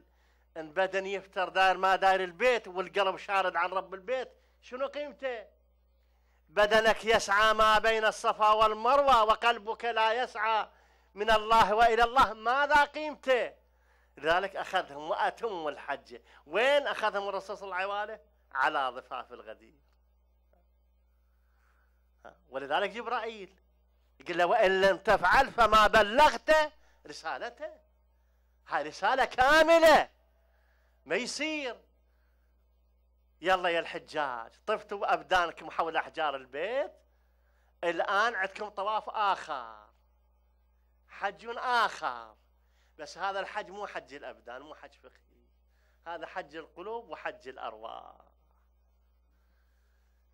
البدن يفتر داير ما داير البيت والقلب شارد عن رب البيت شنو قيمته بدنك يسعى ما بين الصفا والمروة وقلبك لا يسعى من الله وإلى الله ماذا قيمته لذلك أخذهم وأتم الحج وين أخذهم الرسول صلى الله عليه وآله على ضفاف الغدير ولذلك جبرائيل يقول له وإن لم تفعل فما بلغت رسالته هاي رسالة كاملة ما يصير يلا يا الحجاج طفتوا أبدانكم حول أحجار البيت الآن عندكم طواف آخر حج آخر بس هذا الحج مو حج الأبدان مو حج فقهي هذا حج القلوب وحج الأرواح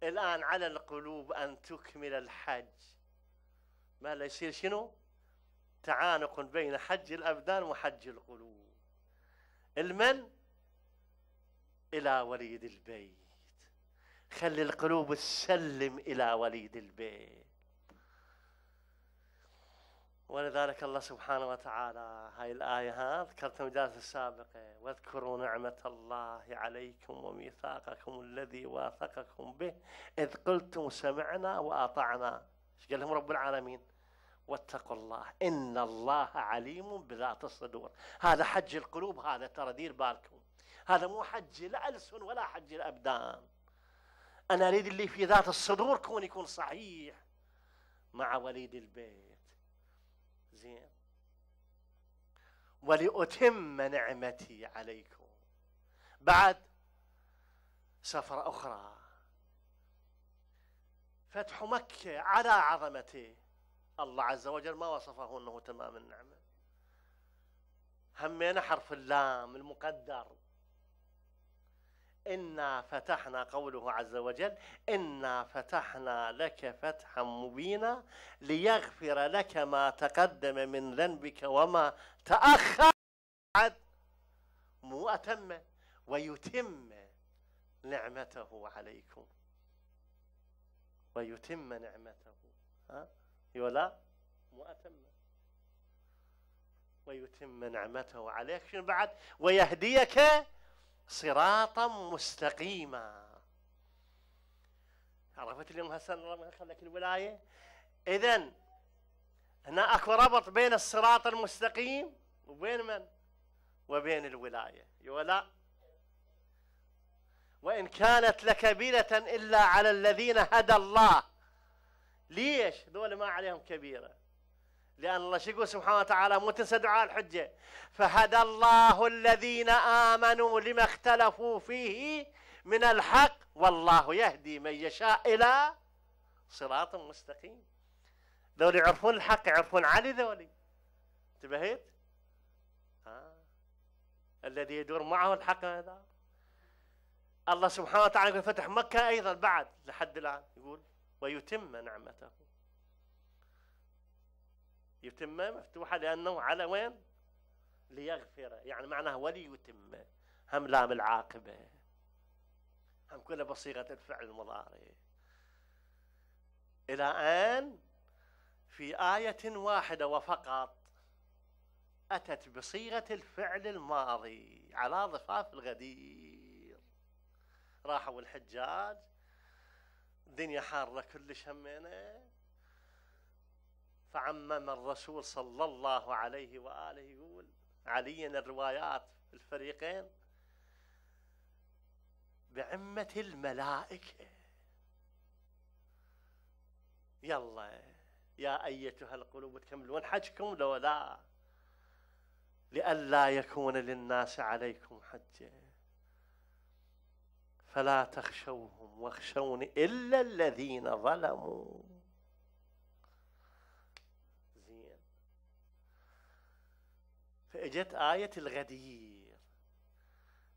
الآن على القلوب أن تكمل الحج ما لا يصير شنو تعانق بين حج الأبدان وحج القلوب المن إلى وليد البيت خلي القلوب تسلم إلى وليد البيت ولذلك الله سبحانه وتعالى هاي الآية ها ذكرت مجالس السابقة واذكروا نعمة الله عليكم وميثاقكم الذي واثقكم به إذ قلتم سمعنا وأطعنا ايش قال لهم رب العالمين واتقوا الله إن الله عليم بذات الصدور هذا حج القلوب هذا ترى دير بالكم هذا مو حج الألسن ولا حج الأبدان أنا أريد اللي في ذات الصدور كون يكون صحيح مع وليد البيت زين ولأتم نعمتي عليكم بعد سفرة أخرى فتح مكة على عظمته الله عز وجل ما وصفه أنه تمام النعمة همينا حرف اللام المقدر إنا فتحنا قوله عز وجل إنا فتحنا لك فتحا مبينا ليغفر لك ما تقدم من ذنبك وما تأخر مو أتم ويتم نعمته عليكم ويتم نعمته ها ولا مو أتم ويتم نعمته عليك شنو بعد ويهديك صراطا مستقيما عرفت اليوم هسه خلك الولايه اذا هنا اكو ربط بين الصراط المستقيم وبين من؟ وبين الولايه ولا وان كانت لكبيره الا على الذين هدى الله ليش؟ ذول ما عليهم كبيره لأن الله شو يقول سبحانه وتعالى مو تنسى دعاء الحجة فهدى الله الذين آمنوا لما اختلفوا فيه من الحق والله يهدي من يشاء إلى صراط مستقيم ذول يعرفون الحق يعرفون علي ذولي انتبهت؟ آه. الذي يدور معه الحق هذا الله سبحانه وتعالى يقول فتح مكة أيضا بعد لحد الآن يقول ويتم نعمته يتمه مفتوحه لانه على وين؟ ليغفر يعني معناه وليتمه هم لام العاقبه هم كلها بصيغه الفعل المضارع الى ان في ايه واحده وفقط اتت بصيغه الفعل الماضي على ضفاف الغدير راحوا الحجاج الدنيا حاره كلش همينه فعمم الرسول صلى الله عليه وآله يقول عليا الروايات الفريقين بعمة الملائكة يلا يا أيتها القلوب تكملون حجكم لو لا لئلا يكون للناس عليكم حجة فلا تخشوهم واخشوني إلا الذين ظلموا فإجت آية الغدير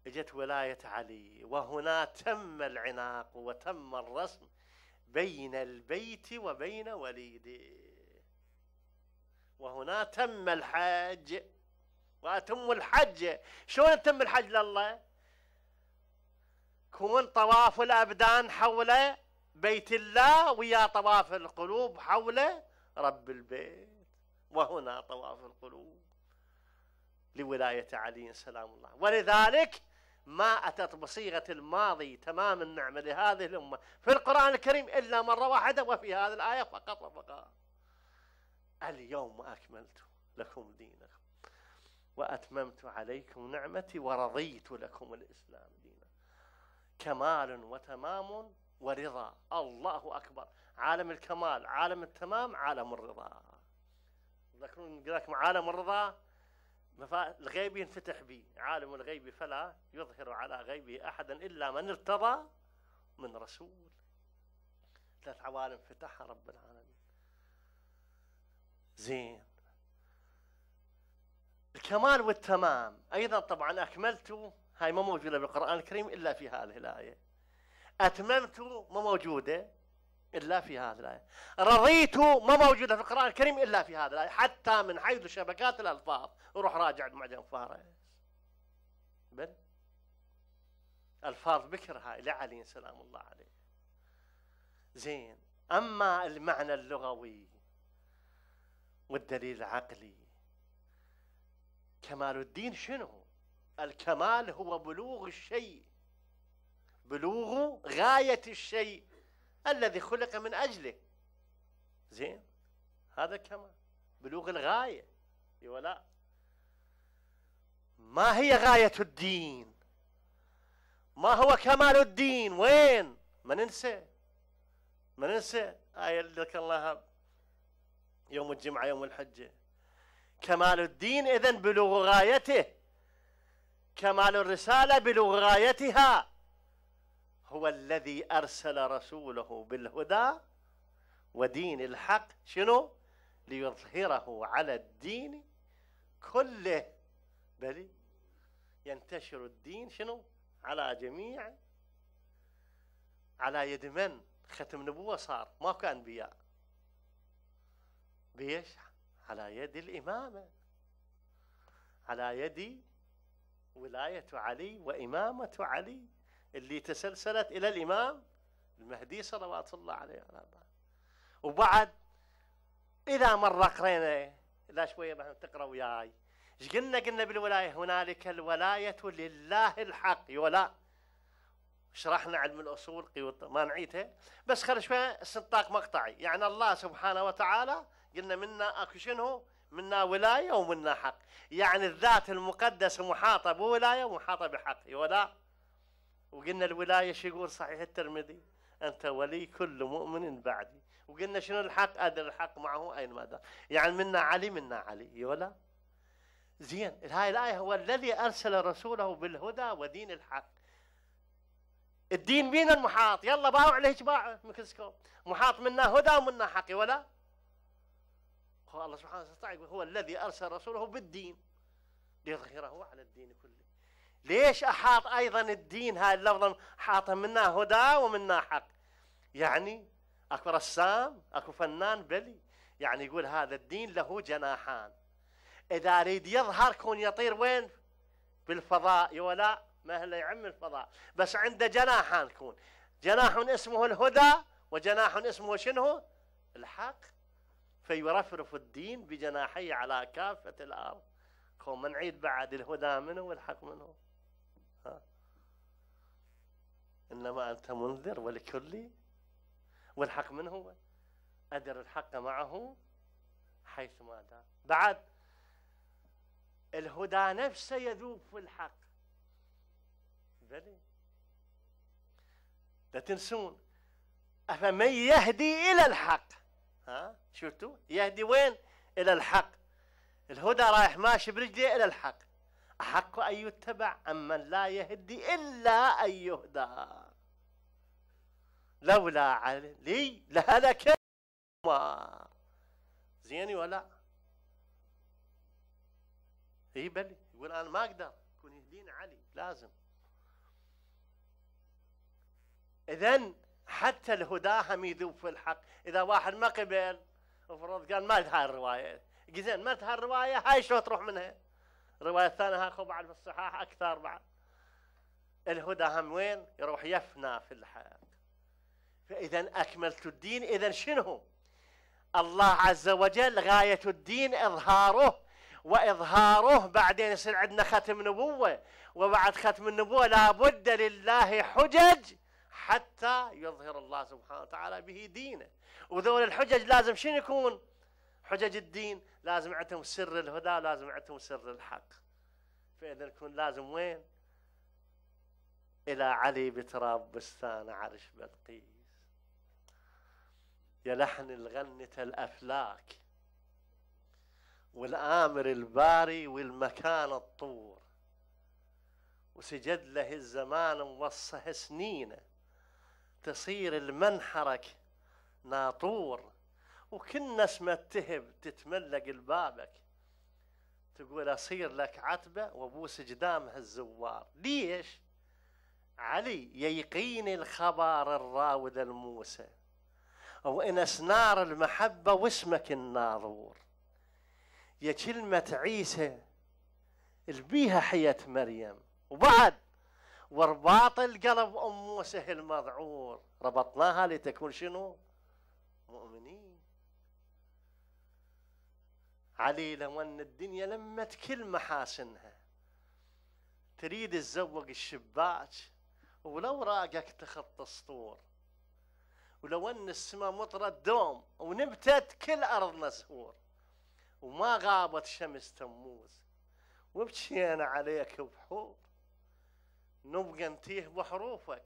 إجت ولاية علي وهنا تم العناق وتم الرسم بين البيت وبين وليده وهنا تم الحج وأتم الحج شلون تم الحج لله كون طواف الأبدان حول بيت الله ويا طواف القلوب حول رب البيت وهنا طواف القلوب لولاية علي سلام الله ولذلك ما أتت بصيغة الماضي تمام النعمة لهذه الأمة في القرآن الكريم إلا مرة واحدة وفي هذه الآية فقط وفقط اليوم أكملت لكم دينكم وأتممت عليكم نعمتي ورضيت لكم الإسلام دينا كمال وتمام ورضا الله أكبر عالم الكمال عالم التمام عالم الرضا لكم عالم الرضا الغيب ينفتح به عالم الغيب فلا يظهر على غيبه أحدا إلا من ارتضى من رسول ثلاث عوالم فتحها رب العالمين زين الكمال والتمام أيضا طبعا أكملت هاي ما موجودة بالقرآن الكريم إلا في هذه الآية أتممت ما موجودة إلا في هذه الآية رضيت ما موجودة في القرآن الكريم إلا في هذه الآية حتى من حيث شبكات الألفاظ روح راجع معجم فارس بل ألفاظ بكر هاي لعلي سلام الله عليه زين أما المعنى اللغوي والدليل العقلي كمال الدين شنو الكمال هو بلوغ الشيء بلوغ غاية الشيء الذي خلق من أجله زين هذا كما بلوغ الغاية ولا إيوه ما هي غاية الدين ما هو كمال الدين وين ما ننسى ما ننسى آية اللي الله يوم الجمعة يوم الحجة كمال الدين إذن بلوغ غايته كمال الرسالة بلوغ غايتها هو الذي أرسل رسوله بالهدى ودين الحق شنو ليظهره على الدين كله بل ينتشر الدين شنو على جميع على يد من ختم نبوة صار ما كان بياء بيش على يد الإمامة على يد ولاية علي وإمامة علي اللي تسلسلت إلى الإمام المهدي صلوات الله عليه وعلى آله وبعد إذا مرة قرينا لا شوية بعد تقرأ وياي ايش قلنا قلنا بالولاية هنالك الولاية لله الحق يولا شرحنا علم الأصول قيود ما نعيدها بس خلي شوية استنطاق مقطعي يعني الله سبحانه وتعالى قلنا منا اكو شنو منا ولاية ومنا حق يعني الذات المقدسة محاطة بولاية ومحاطة بحق ولا وقلنا الولاية شو يقول صحيح الترمذي أنت ولي كل مؤمن بعدي وقلنا شنو الحق أدر الحق معه أين ماذا يعني منا علي منا علي إيه ولا زين هاي الآية هو الذي أرسل رسوله بالهدى ودين الحق الدين بين المحاط يلا باعوا عليه باعوا مكسكم محاط منا هدى ومنا حق إيه ولا هو الله سبحانه وتعالى يقول هو الذي أرسل رسوله بالدين ليظهره على الدين كله ليش أحاط أيضا الدين هاي اللفظة حاطه منها هدى ومنها حق يعني أكو رسام أكو فنان بلي يعني يقول هذا الدين له جناحان إذا أريد يظهر كون يطير وين بالفضاء ولا ما هلا يعم الفضاء بس عنده جناحان كون جناح اسمه الهدى وجناح اسمه شنو الحق فيرفرف الدين بجناحيه على كافة الأرض كون منعيد بعد الهدى منه والحق منه إنما أنت منذر ولكل والحق من هو أدر الحق معه حيثما دار بعد الهدى نفسه يذوب في الحق بلي لا تنسون أفمن يهدي إلى الحق ها شفتوا يهدي وين إلى الحق الهدى رايح ماشي برجلي إلى الحق أحق أن يتبع أم من لا يهدي إلا أن يهدى لولا علي لهلك ما زيني ولا اي بلي يقول انا ما اقدر يكون يهدين علي لازم اذا حتى الهدى هم يذوب في الحق اذا واحد ما قبل افرض قال ما لها الروايه زين ما لها الروايه هاي شو تروح منها الرواية الثانية هاخو بعد في الصحاح أكثر بعد الهدى هم وين يروح يفنى في الحياة فإذا أكملت الدين إذا شنو الله عز وجل غاية الدين إظهاره وإظهاره بعدين يصير عندنا ختم نبوة وبعد ختم النبوة لابد لله حجج حتى يظهر الله سبحانه وتعالى به دينه وذول الحجج لازم شنو يكون حجج الدين لازم عندهم سر الهدى لازم عندهم سر الحق فإذا نكون لازم وين إلى علي بتراب بستان عرش بلقيس يا لحن الغنة الأفلاك والآمر الباري والمكان الطور وسجد له الزمان موصه سنينه تصير المنحرك ناطور وكناش ما تهب تتملق لبابك تقول أصير لك عتبة وأبوس جدامها الزوار ليش؟ علي ييقين الخبر الراود الموسى وإنس نار المحبة واسمك الناظور يا كلمة عيسى البيها حياة مريم وبعد ورباط القلب أم موسى المذعور ربطناها لتكون شنو مؤمنين علي لو أن الدنيا لمت كل محاسنها تريد تزوق الشباك ولو راقك تخط السطور ولو أن السماء مطرة دوم ونبتت كل أرضنا سهور وما غابت شمس تموز وبكينا عليك بحور نبقى نتيه بحروفك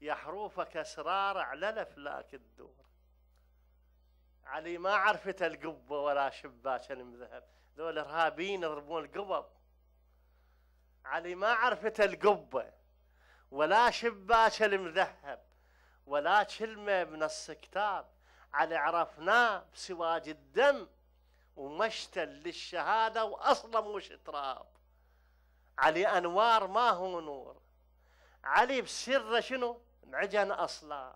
يا حروفك أسرار على الأفلاك الدور علي ما عرفت القبه ولا شباك المذهب ذول ارهابيين يضربون القبب علي ما عرفت القبه ولا شباك المذهب ولا كلمه من الكتاب علي عرفناه بسواج الدم ومشتل للشهاده واصلا مش تراب علي انوار ما هو نور علي بسره شنو؟ معجن اصلا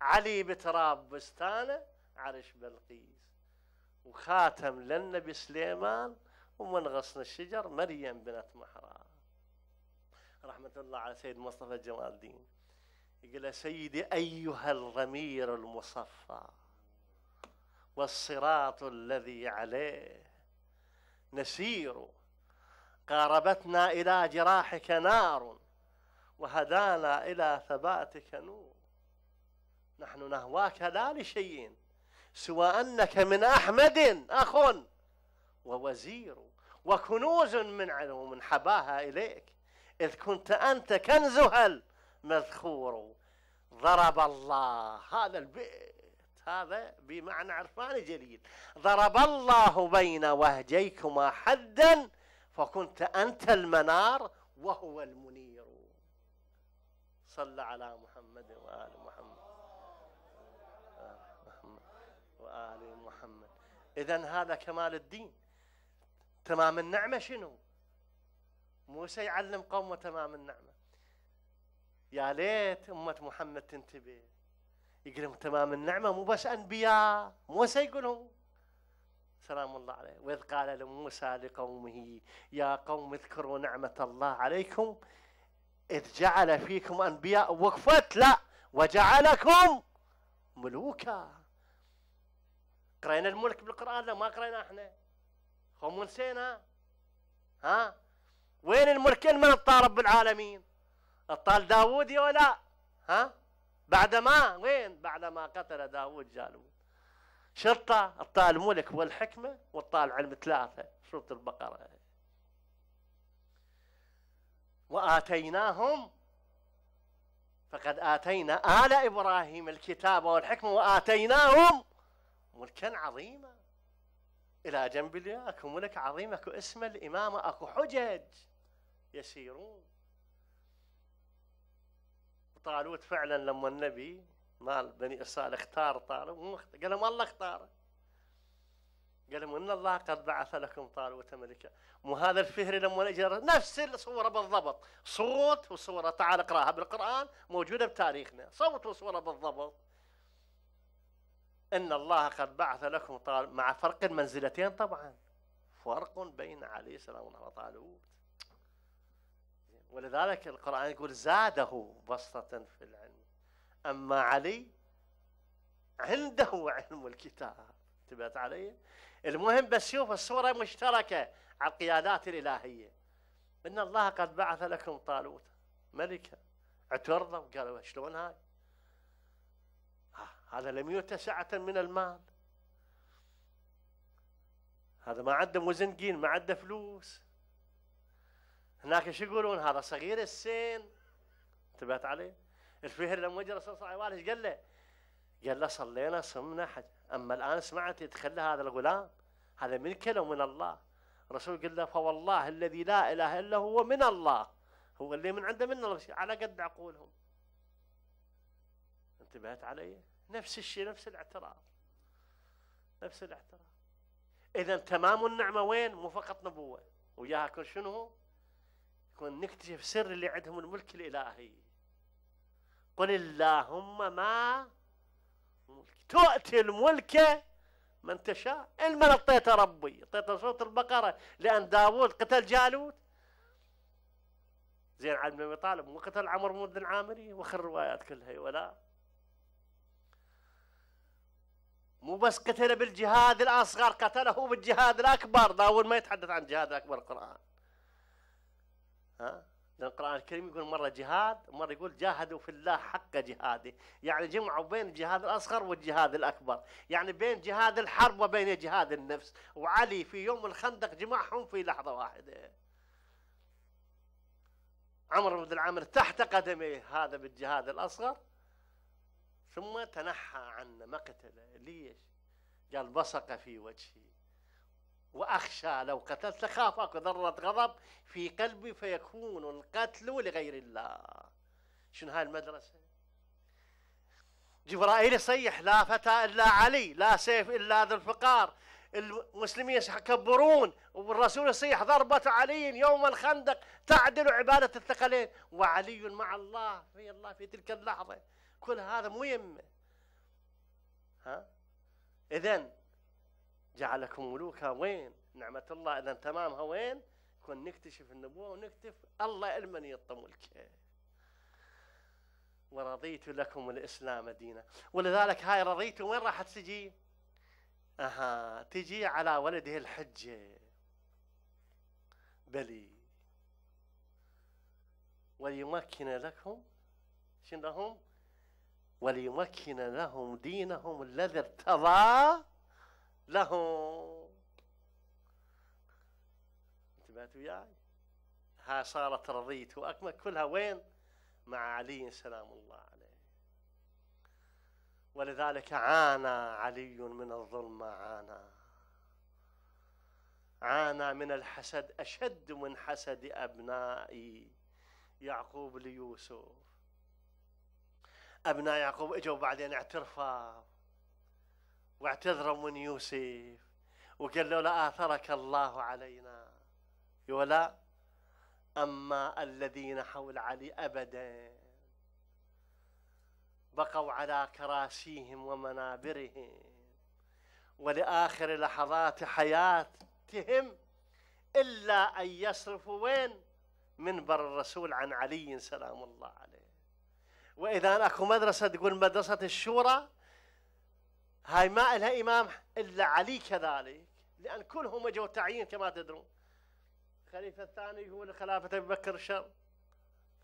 علي بتراب بستانه عرش بلقيس وخاتم للنبي سليمان ومن غصن الشجر مريم بنت محراب رحمة الله على سيد مصطفى جمال الدين يقول سيدي أيها الرمير المصفى والصراط الذي عليه نسير قاربتنا إلى جراحك نار وهدانا إلى ثباتك نور نحن نهواك لا لشيء سوى أنك من أحمد أخ ووزير وكنوز من من حباها إليك إذ كنت أنت كنزها المذخور ضرب الله هذا البيت هذا بمعنى عرفان جليل ضرب الله بين وهجيكما حدا فكنت أنت المنار وهو المنير صلى على محمد وآله آل محمد إذا هذا كمال الدين تمام النعمة شنو موسى يعلم قومه تمام النعمة يا ليت أمة محمد تنتبه يقولهم تمام النعمة مو بس أنبياء موسى يقولهم سلام الله عليه وإذ قال لموسى لقومه يا قوم اذكروا نعمة الله عليكم إذ جعل فيكم أنبياء وقفت لا وجعلكم ملوكا قرينا الملك بالقران لا ما قرينا احنا هم نسينا ها وين الملك من رب بالعالمين الطال داوود يا ها ها ما وين بعد ما قتل داوود جالوت شرطة الطال ملك والحكمة والطال علم ثلاثة سورة البقرة وآتيناهم فقد آتينا آل إبراهيم الكتاب والحكمة وآتيناهم ملكا عظيما إلى جنب الله أكو ملك عظيم أكو اسم الإمامة أكو حجج يسيرون طالوت فعلا لما النبي مال بني إسرائيل اختار طالوت قال لهم الله اختاره قال لهم ان الله قد بعث لكم طالوت ملكا مو هذا الفهري لما اجى نفس الصوره بالضبط صوت وصوره تعال اقراها بالقران موجوده بتاريخنا صوت وصوره بالضبط إن الله قد بعث لكم طال مع فرق المنزلتين طبعا فرق بين علي السلام وطالوت ولذلك القرآن يقول زاده بسطة في العلم أما علي عنده علم الكتاب انتبهت علي المهم بس شوف الصورة مشتركة على القيادات الإلهية إن الله قد بعث لكم طالوت ملكا اعترضوا قالوا شلون هاي هذا لم يؤت سعة من المال هذا ما عنده مزنقين ما عنده فلوس هناك شو يقولون هذا صغير السن انتبهت عليه الفهر لما جرى الرسول صلى الله عليه وسلم قال له قال له صلينا صمنا حج اما الان سمعت يتخلى هذا الغلام هذا من كلام من الله الرسول قال له فوالله الذي لا اله الا هو من الله هو اللي من عنده من الله على قد عقولهم انتبهت عليه نفس الشيء نفس الاعتراض نفس الاعتراض اذا تمام النعمه وين مو فقط نبوه وياها كل شنو يكون نكتشف سر اللي عندهم الملك الالهي قل اللهم ما ملك تؤتي الملك من تشاء المن اعطيته ربي اعطيته صوت البقره لان داوود قتل جالوت زين علم بن ابي طالب مو قتل عمر بن العامري واخر الروايات كلها ولا مو بس قتل بالجهاد الأصغر قتله بالجهاد الأكبر داود ما يتحدث عن جهاد الأكبر القرآن ها لأن القرآن الكريم يقول مرة جهاد مرة يقول جاهدوا في الله حق جهاده يعني جمعوا بين الجهاد الأصغر والجهاد الأكبر يعني بين جهاد الحرب وبين جهاد النفس وعلي في يوم الخندق جمعهم في لحظة واحدة عمر بن العامر تحت قدمي هذا بالجهاد الأصغر ثم تنحى عنا ما قتله ليش قال بصق في وجهي وأخشى لو قتلت لخاف أكو ذرة غضب في قلبي فيكون القتل لغير الله شنو هاي المدرسة جبرائيل يصيح لا فتى إلا علي لا سيف إلا ذو الفقار المسلمين يكبرون والرسول يصيح ضربة علي يوم الخندق تعدل عبادة الثقلين وعلي مع الله في الله في تلك اللحظة كل هذا مو يمه ها اذا جعلكم ملوكا وين نعمه الله اذا تمامها وين كن نكتشف النبوه ونكتشف الله المن يعطى ملكه ورضيت لكم الاسلام دينا ولذلك هاي رضيت وين راح تجي اها تجي على ولده الحجه بلي وليمكن لكم شنو لهم وليمكن لهم دينهم الذي ارتضى لهم انتبهت وياي ها صارت رضيت واكمل كلها وين مع علي سلام الله عليه ولذلك عانى علي من الظلم عانى عانى من الحسد اشد من حسد ابنائي يعقوب ليوسف أبناء يعقوب إجوا بعدين اعترفوا واعتذروا من يوسف وقالوا له آثرك الله علينا ولا أما الذين حول علي أبدا بقوا على كراسيهم ومنابرهم ولآخر لحظات حياتهم إلا أن يصرفوا وين منبر الرسول عن علي سلام الله عليه واذا اكو مدرسه تقول مدرسه الشورى هاي ما لها امام الا علي كذلك لان كلهم اجوا تعيين كما تدرون الخليفه الثاني يقول خلافه ابي بكر شر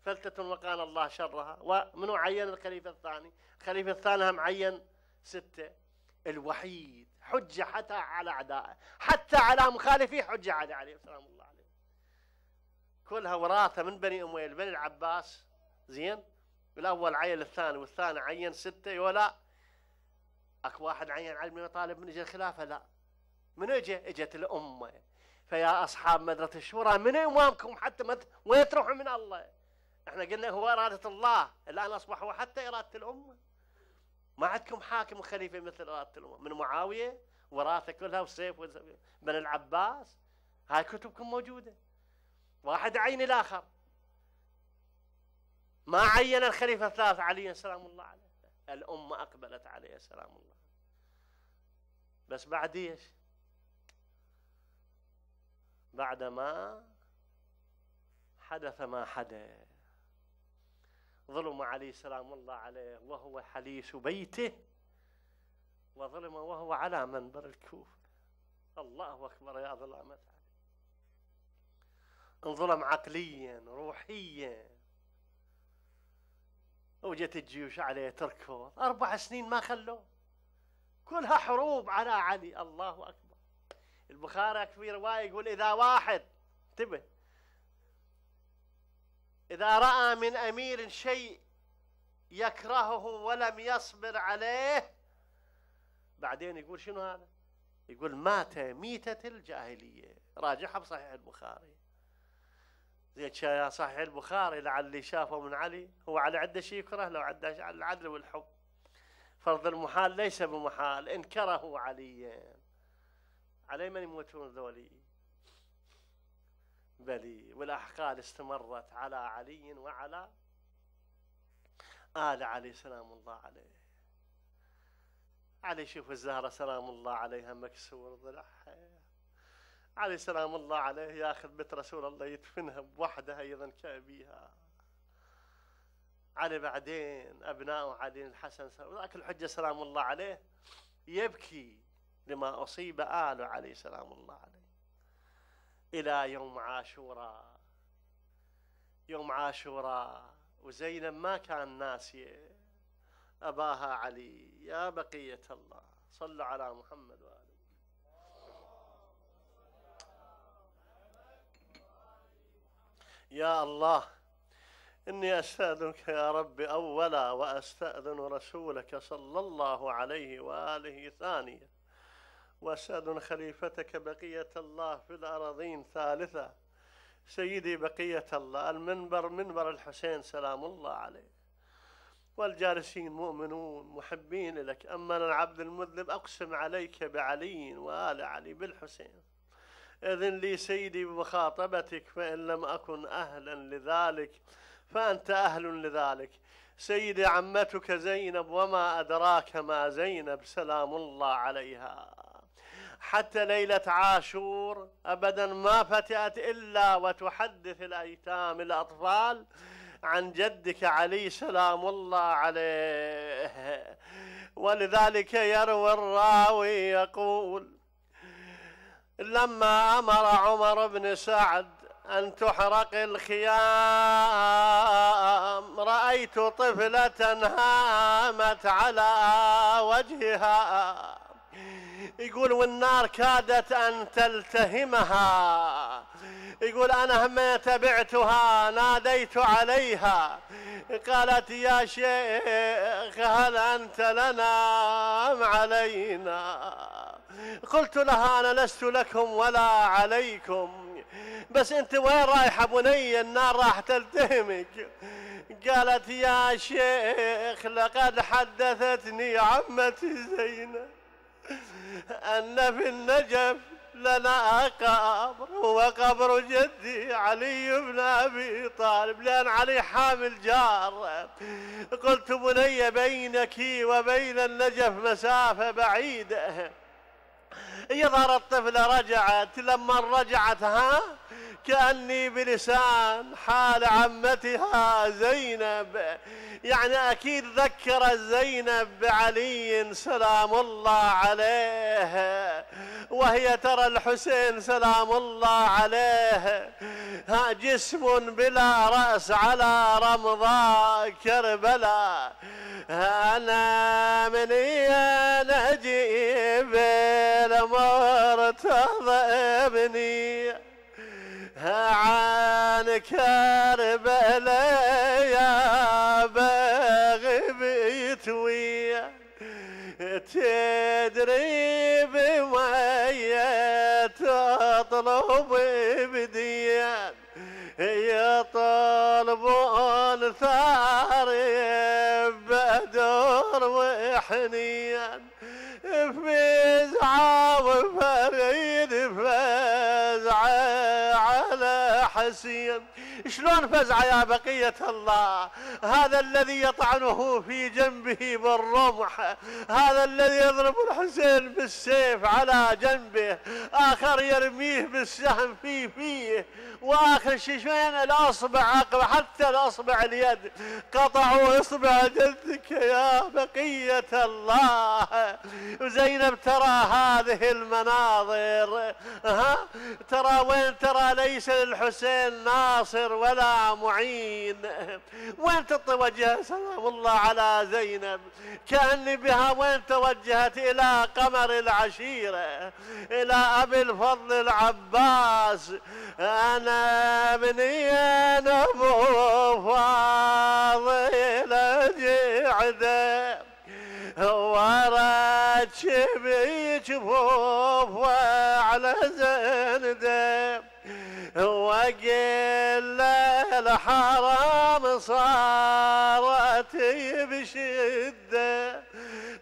فلتة وقال الله شرها ومنو عين الخليفه الثاني؟ الخليفه الثاني هم عين سته الوحيد حجه حتى على اعدائه حتى على مخالفيه حجه على عليه سلام الله عليه كلها وراثه من بني اميه بني العباس زين الأول عين الثاني والثاني عين ستة ولا اكو واحد عين علمي طالب من اجى الخلافة لا من اجى؟ إجت الأمة فيا أصحاب مدرة الشورى من إمامكم حتى ما وين تروحوا من الله إحنا قلنا هو إرادة الله الآن أصبحوا حتى إرادة الأمة ما عندكم حاكم وخليفة مثل إرادة الأمة من معاوية وراثة كلها وسيف بن العباس هاي كتبكم موجودة واحد عين الآخر ما عين الخليفة الثالث علي سلام الله عليه الأمة أقبلت عليه سلام الله بس بعد إيش بعد ما حدث ما حدث ظلم علي سلام الله عليه وهو حليس بيته وظلم وهو على منبر الكوفة الله أكبر يا ظلامة علي انظلم عقليا روحيا وجت الجيوش عليه تركوه أربع سنين ما خلوه كلها حروب على علي الله أكبر البخاري في رواية يقول إذا واحد انتبه إذا رأى من أمير شيء يكرهه ولم يصبر عليه بعدين يقول شنو هذا يقول مات ميتة الجاهلية راجعها بصحيح البخاري يا صحيح البخاري لعلي شافه من علي هو على عده شيء يكره لو عده على العدل والحب فرض المحال ليس بمحال إن كرهوا عليا علي من يموتون ذولي بلي والأحقاد استمرت على علي وعلى آل علي سلام الله عليه علي شوف الزهرة سلام الله عليها مكسور ضلعها علي سلام الله عليه ياخذ بيت رسول الله يدفنها بوحدها أيضا كأبيها علي بعدين أبناء علي الحسن ذاك الحجة سلام الله عليه يبكي لما أصيب آل علي سلام الله عليه إلى يوم عاشوراء يوم عاشوراء وزينب ما كان ناسيه أباها علي يا بقية الله صلوا على محمد يا الله إني أستأذنك يا رب أولا وأستأذن رسولك صلى الله عليه وآله ثانيا وأستأذن خليفتك بقية الله في الأراضين ثالثا سيدي بقية الله المنبر منبر الحسين سلام الله عليه والجالسين مؤمنون محبين لك أما العبد المذنب أقسم عليك بعلي وآل علي بالحسين إذن لي سيدي بمخاطبتك فإن لم أكن أهلا لذلك فأنت أهل لذلك سيدي عمتك زينب وما أدراك ما زينب سلام الله عليها حتى ليلة عاشور أبدا ما فتأت إلا وتحدث الأيتام الأطفال عن جدك علي سلام الله عليه ولذلك يروي الراوي يقول لما امر عمر بن سعد ان تحرق الخيام رايت طفله هامت على وجهها يقول والنار كادت أن تلتهمها يقول أنا هم تبعتها ناديت عليها قالت يا شيخ هل أنت لنا أم علينا قلت لها أنا لست لكم ولا عليكم بس انت وين رايحه بني النار راح تلتهمك قالت يا شيخ لقد حدثتني عمتي زينب أن في النجف لنا قبر هو قبر جدي علي بن أبي طالب لأن علي حامل جار قلت بني بينك وبين النجف مسافة بعيدة يظهر الطفلة رجعت لما رجعت ها كأني بلسان حال عمتها زينب يعني أكيد ذكر زينب بعلي سلام الله عليه وهي ترى الحسين سلام الله عليه ها جسم بلا رأس على رمضاء كربلاء أنا من أجيب المرتضى ابني عن كربلاء يا بغبيت ويا تدري بمية تطلب بديان يطلبون ثاري بدور وحنيان زعاب فريد فريد I see him. شلون فزعة يا بقية الله هذا الذي يطعنه في جنبه بالرمح هذا الذي يضرب الحسين بالسيف على جنبه آخر يرميه بالسهم في فيه وآخر شيء الأصبع حتى الأصبع اليد قطعوا إصبع جدك يا بقية الله وزينب ترى هذه المناظر ها ترى وين ترى ليس للحسين ناصر ناصر ولا معين وين تتوجه سلام الله على زينب كأني بها وين توجهت إلى قمر العشيرة إلى أبي الفضل العباس أنا ابني أبو فاضل جعده ورد شبيك فوف على زندب وقل الحرام صارت بشدة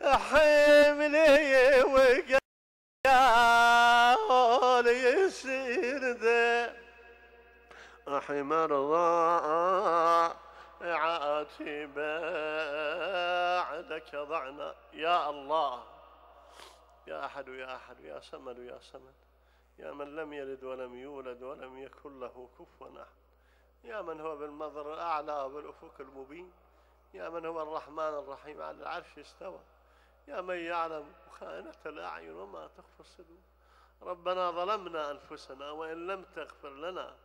حملي وقال يسرده أحمر ضاع عاتبة بعدك ضعنا يا الله يا أحد يا أحد يا سمد يا سمد يا من لم يلد ولم يولد ولم يكن له كفوا أحد يا من هو بالمظهر الأعلى وبالافق المبين يا من هو الرحمن الرحيم على العرش استوى يا من يعلم خائنة الأعين وما تخفي الصدور ربنا ظلمنا أنفسنا وإن لم تغفر لنا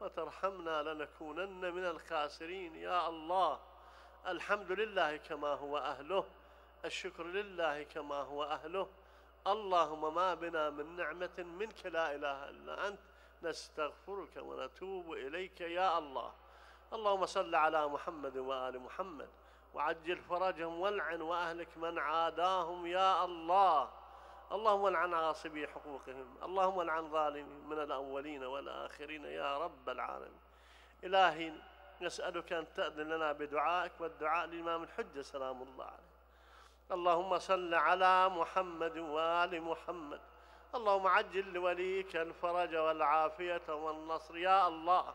وترحمنا لنكونن من الخاسرين يا الله الحمد لله كما هو أهله الشكر لله كما هو أهله اللهم ما بنا من نعمة منك لا إله إلا أنت نستغفرك ونتوب إليك يا الله اللهم صل على محمد وآل محمد وعجل فرجهم والعن وأهلك من عاداهم يا الله اللهم العن غاصبي حقوقهم اللهم العن ظالمهم من الأولين والآخرين يا رب العالمين إلهي نسألك أن تأذن لنا بدعائك والدعاء لإمام الحجة سلام الله عليه اللهم صل على محمد وال محمد اللهم عجل لوليك الفرج والعافيه والنصر يا الله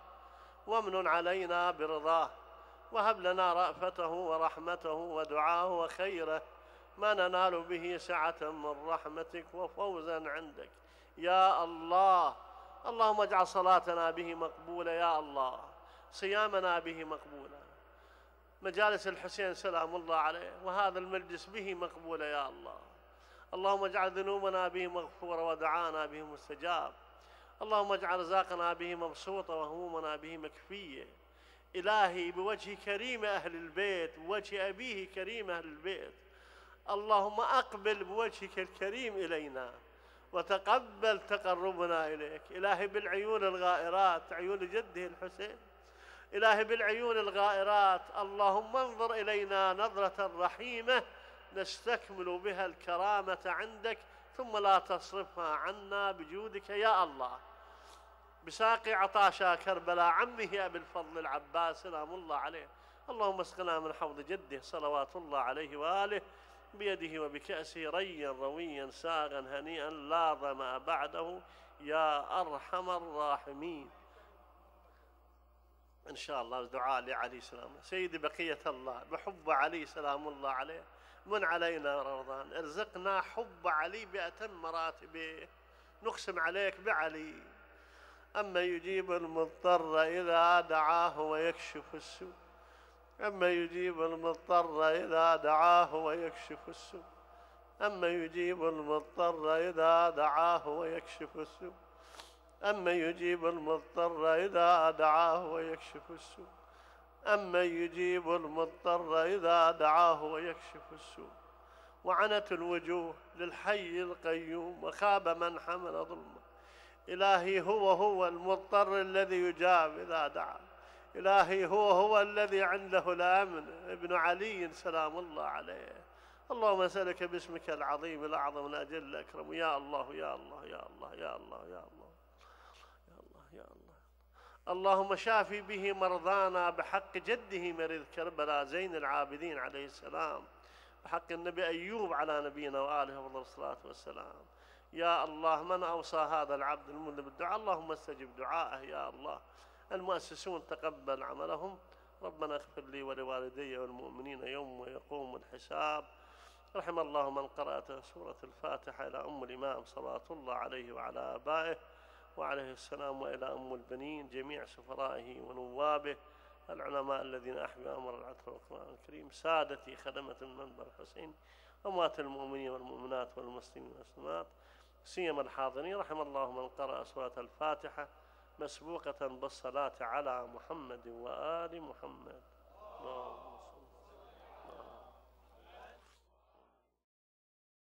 وامن علينا برضاه وهب لنا رافته ورحمته ودعاه وخيره ما ننال به سعه من رحمتك وفوزا عندك يا الله اللهم اجعل صلاتنا به مقبوله يا الله صيامنا به مقبوله مجالس الحسين سلام الله عليه وهذا المجلس به مقبول يا الله اللهم اجعل ذنوبنا به مغفورة ودعانا به مستجاب اللهم اجعل رزاقنا به مبسوطة وهمومنا به مكفية إلهي بوجه كريم أهل البيت بوجه أبيه كريم أهل البيت اللهم أقبل بوجهك الكريم إلينا وتقبل تقربنا إليك إلهي بالعيون الغائرات عيون جده الحسين إلهي بالعيون الغائرات اللهم انظر إلينا نظرة رحيمة نستكمل بها الكرامة عندك ثم لا تصرفها عنا بجودك يا الله بساقي عطاشا كربلاء عمه أبي الفضل العباس سلام الله عليه اللهم اسقنا من حوض جده صلوات الله عليه وآله بيده وبكأسه ريا رويا ساغا هنيئا لا ظمأ بعده يا أرحم الراحمين إن شاء الله دعاء لعلي سلام سيدي بقية الله بحب علي سلام الله عليه من علينا رمضان ارزقنا حب علي بأتم مراتبه نقسم عليك بعلي أما يجيب المضطر إذا دعاه ويكشف السوء أما يجيب المضطر إذا دعاه ويكشف السوء أما يجيب المضطر إذا دعاه ويكشف السوء أمن يجيب المضطر إذا دعاه ويكشف السوء أمن يجيب المضطر إذا دعاه ويكشف السوء وعنت الوجوه للحي القيوم وخاب من حمل ظلمه إلهي هو هو المضطر الذي يجاب إذا دعا إلهي هو هو الذي عنده الأمن ابن علي سلام الله عليه اللهم أسألك باسمك العظيم الأعظم الأجل الأكرم يا الله يا الله يا الله يا الله يا الله, يا الله. اللهم شافي به مرضانا بحق جده مريض كربلاء زين العابدين عليه السلام بحق النبي أيوب على نبينا وآله وفضل الصلاة والسلام يا الله من أوصى هذا العبد المذنب بالدعاء اللهم استجب دعائه يا الله المؤسسون تقبل عملهم ربنا اغفر لي ولوالدي والمؤمنين يوم ويقوم الحساب رحم الله من قرأت سورة الفاتحة إلى أم الإمام صلاة الله عليه وعلى آبائه وعليه السلام وإلى أم البنين جميع سفرائه ونوابه العلماء الذين أحيوا أمر العتر والقرآن الكريم سادتي خدمة المنبر الحسين أموات المؤمنين والمؤمنات والمسلمين والمسلمات سيما الحاضرين رحم الله من قرأ سورة الفاتحة مسبوقة بالصلاة على محمد وآل محمد الله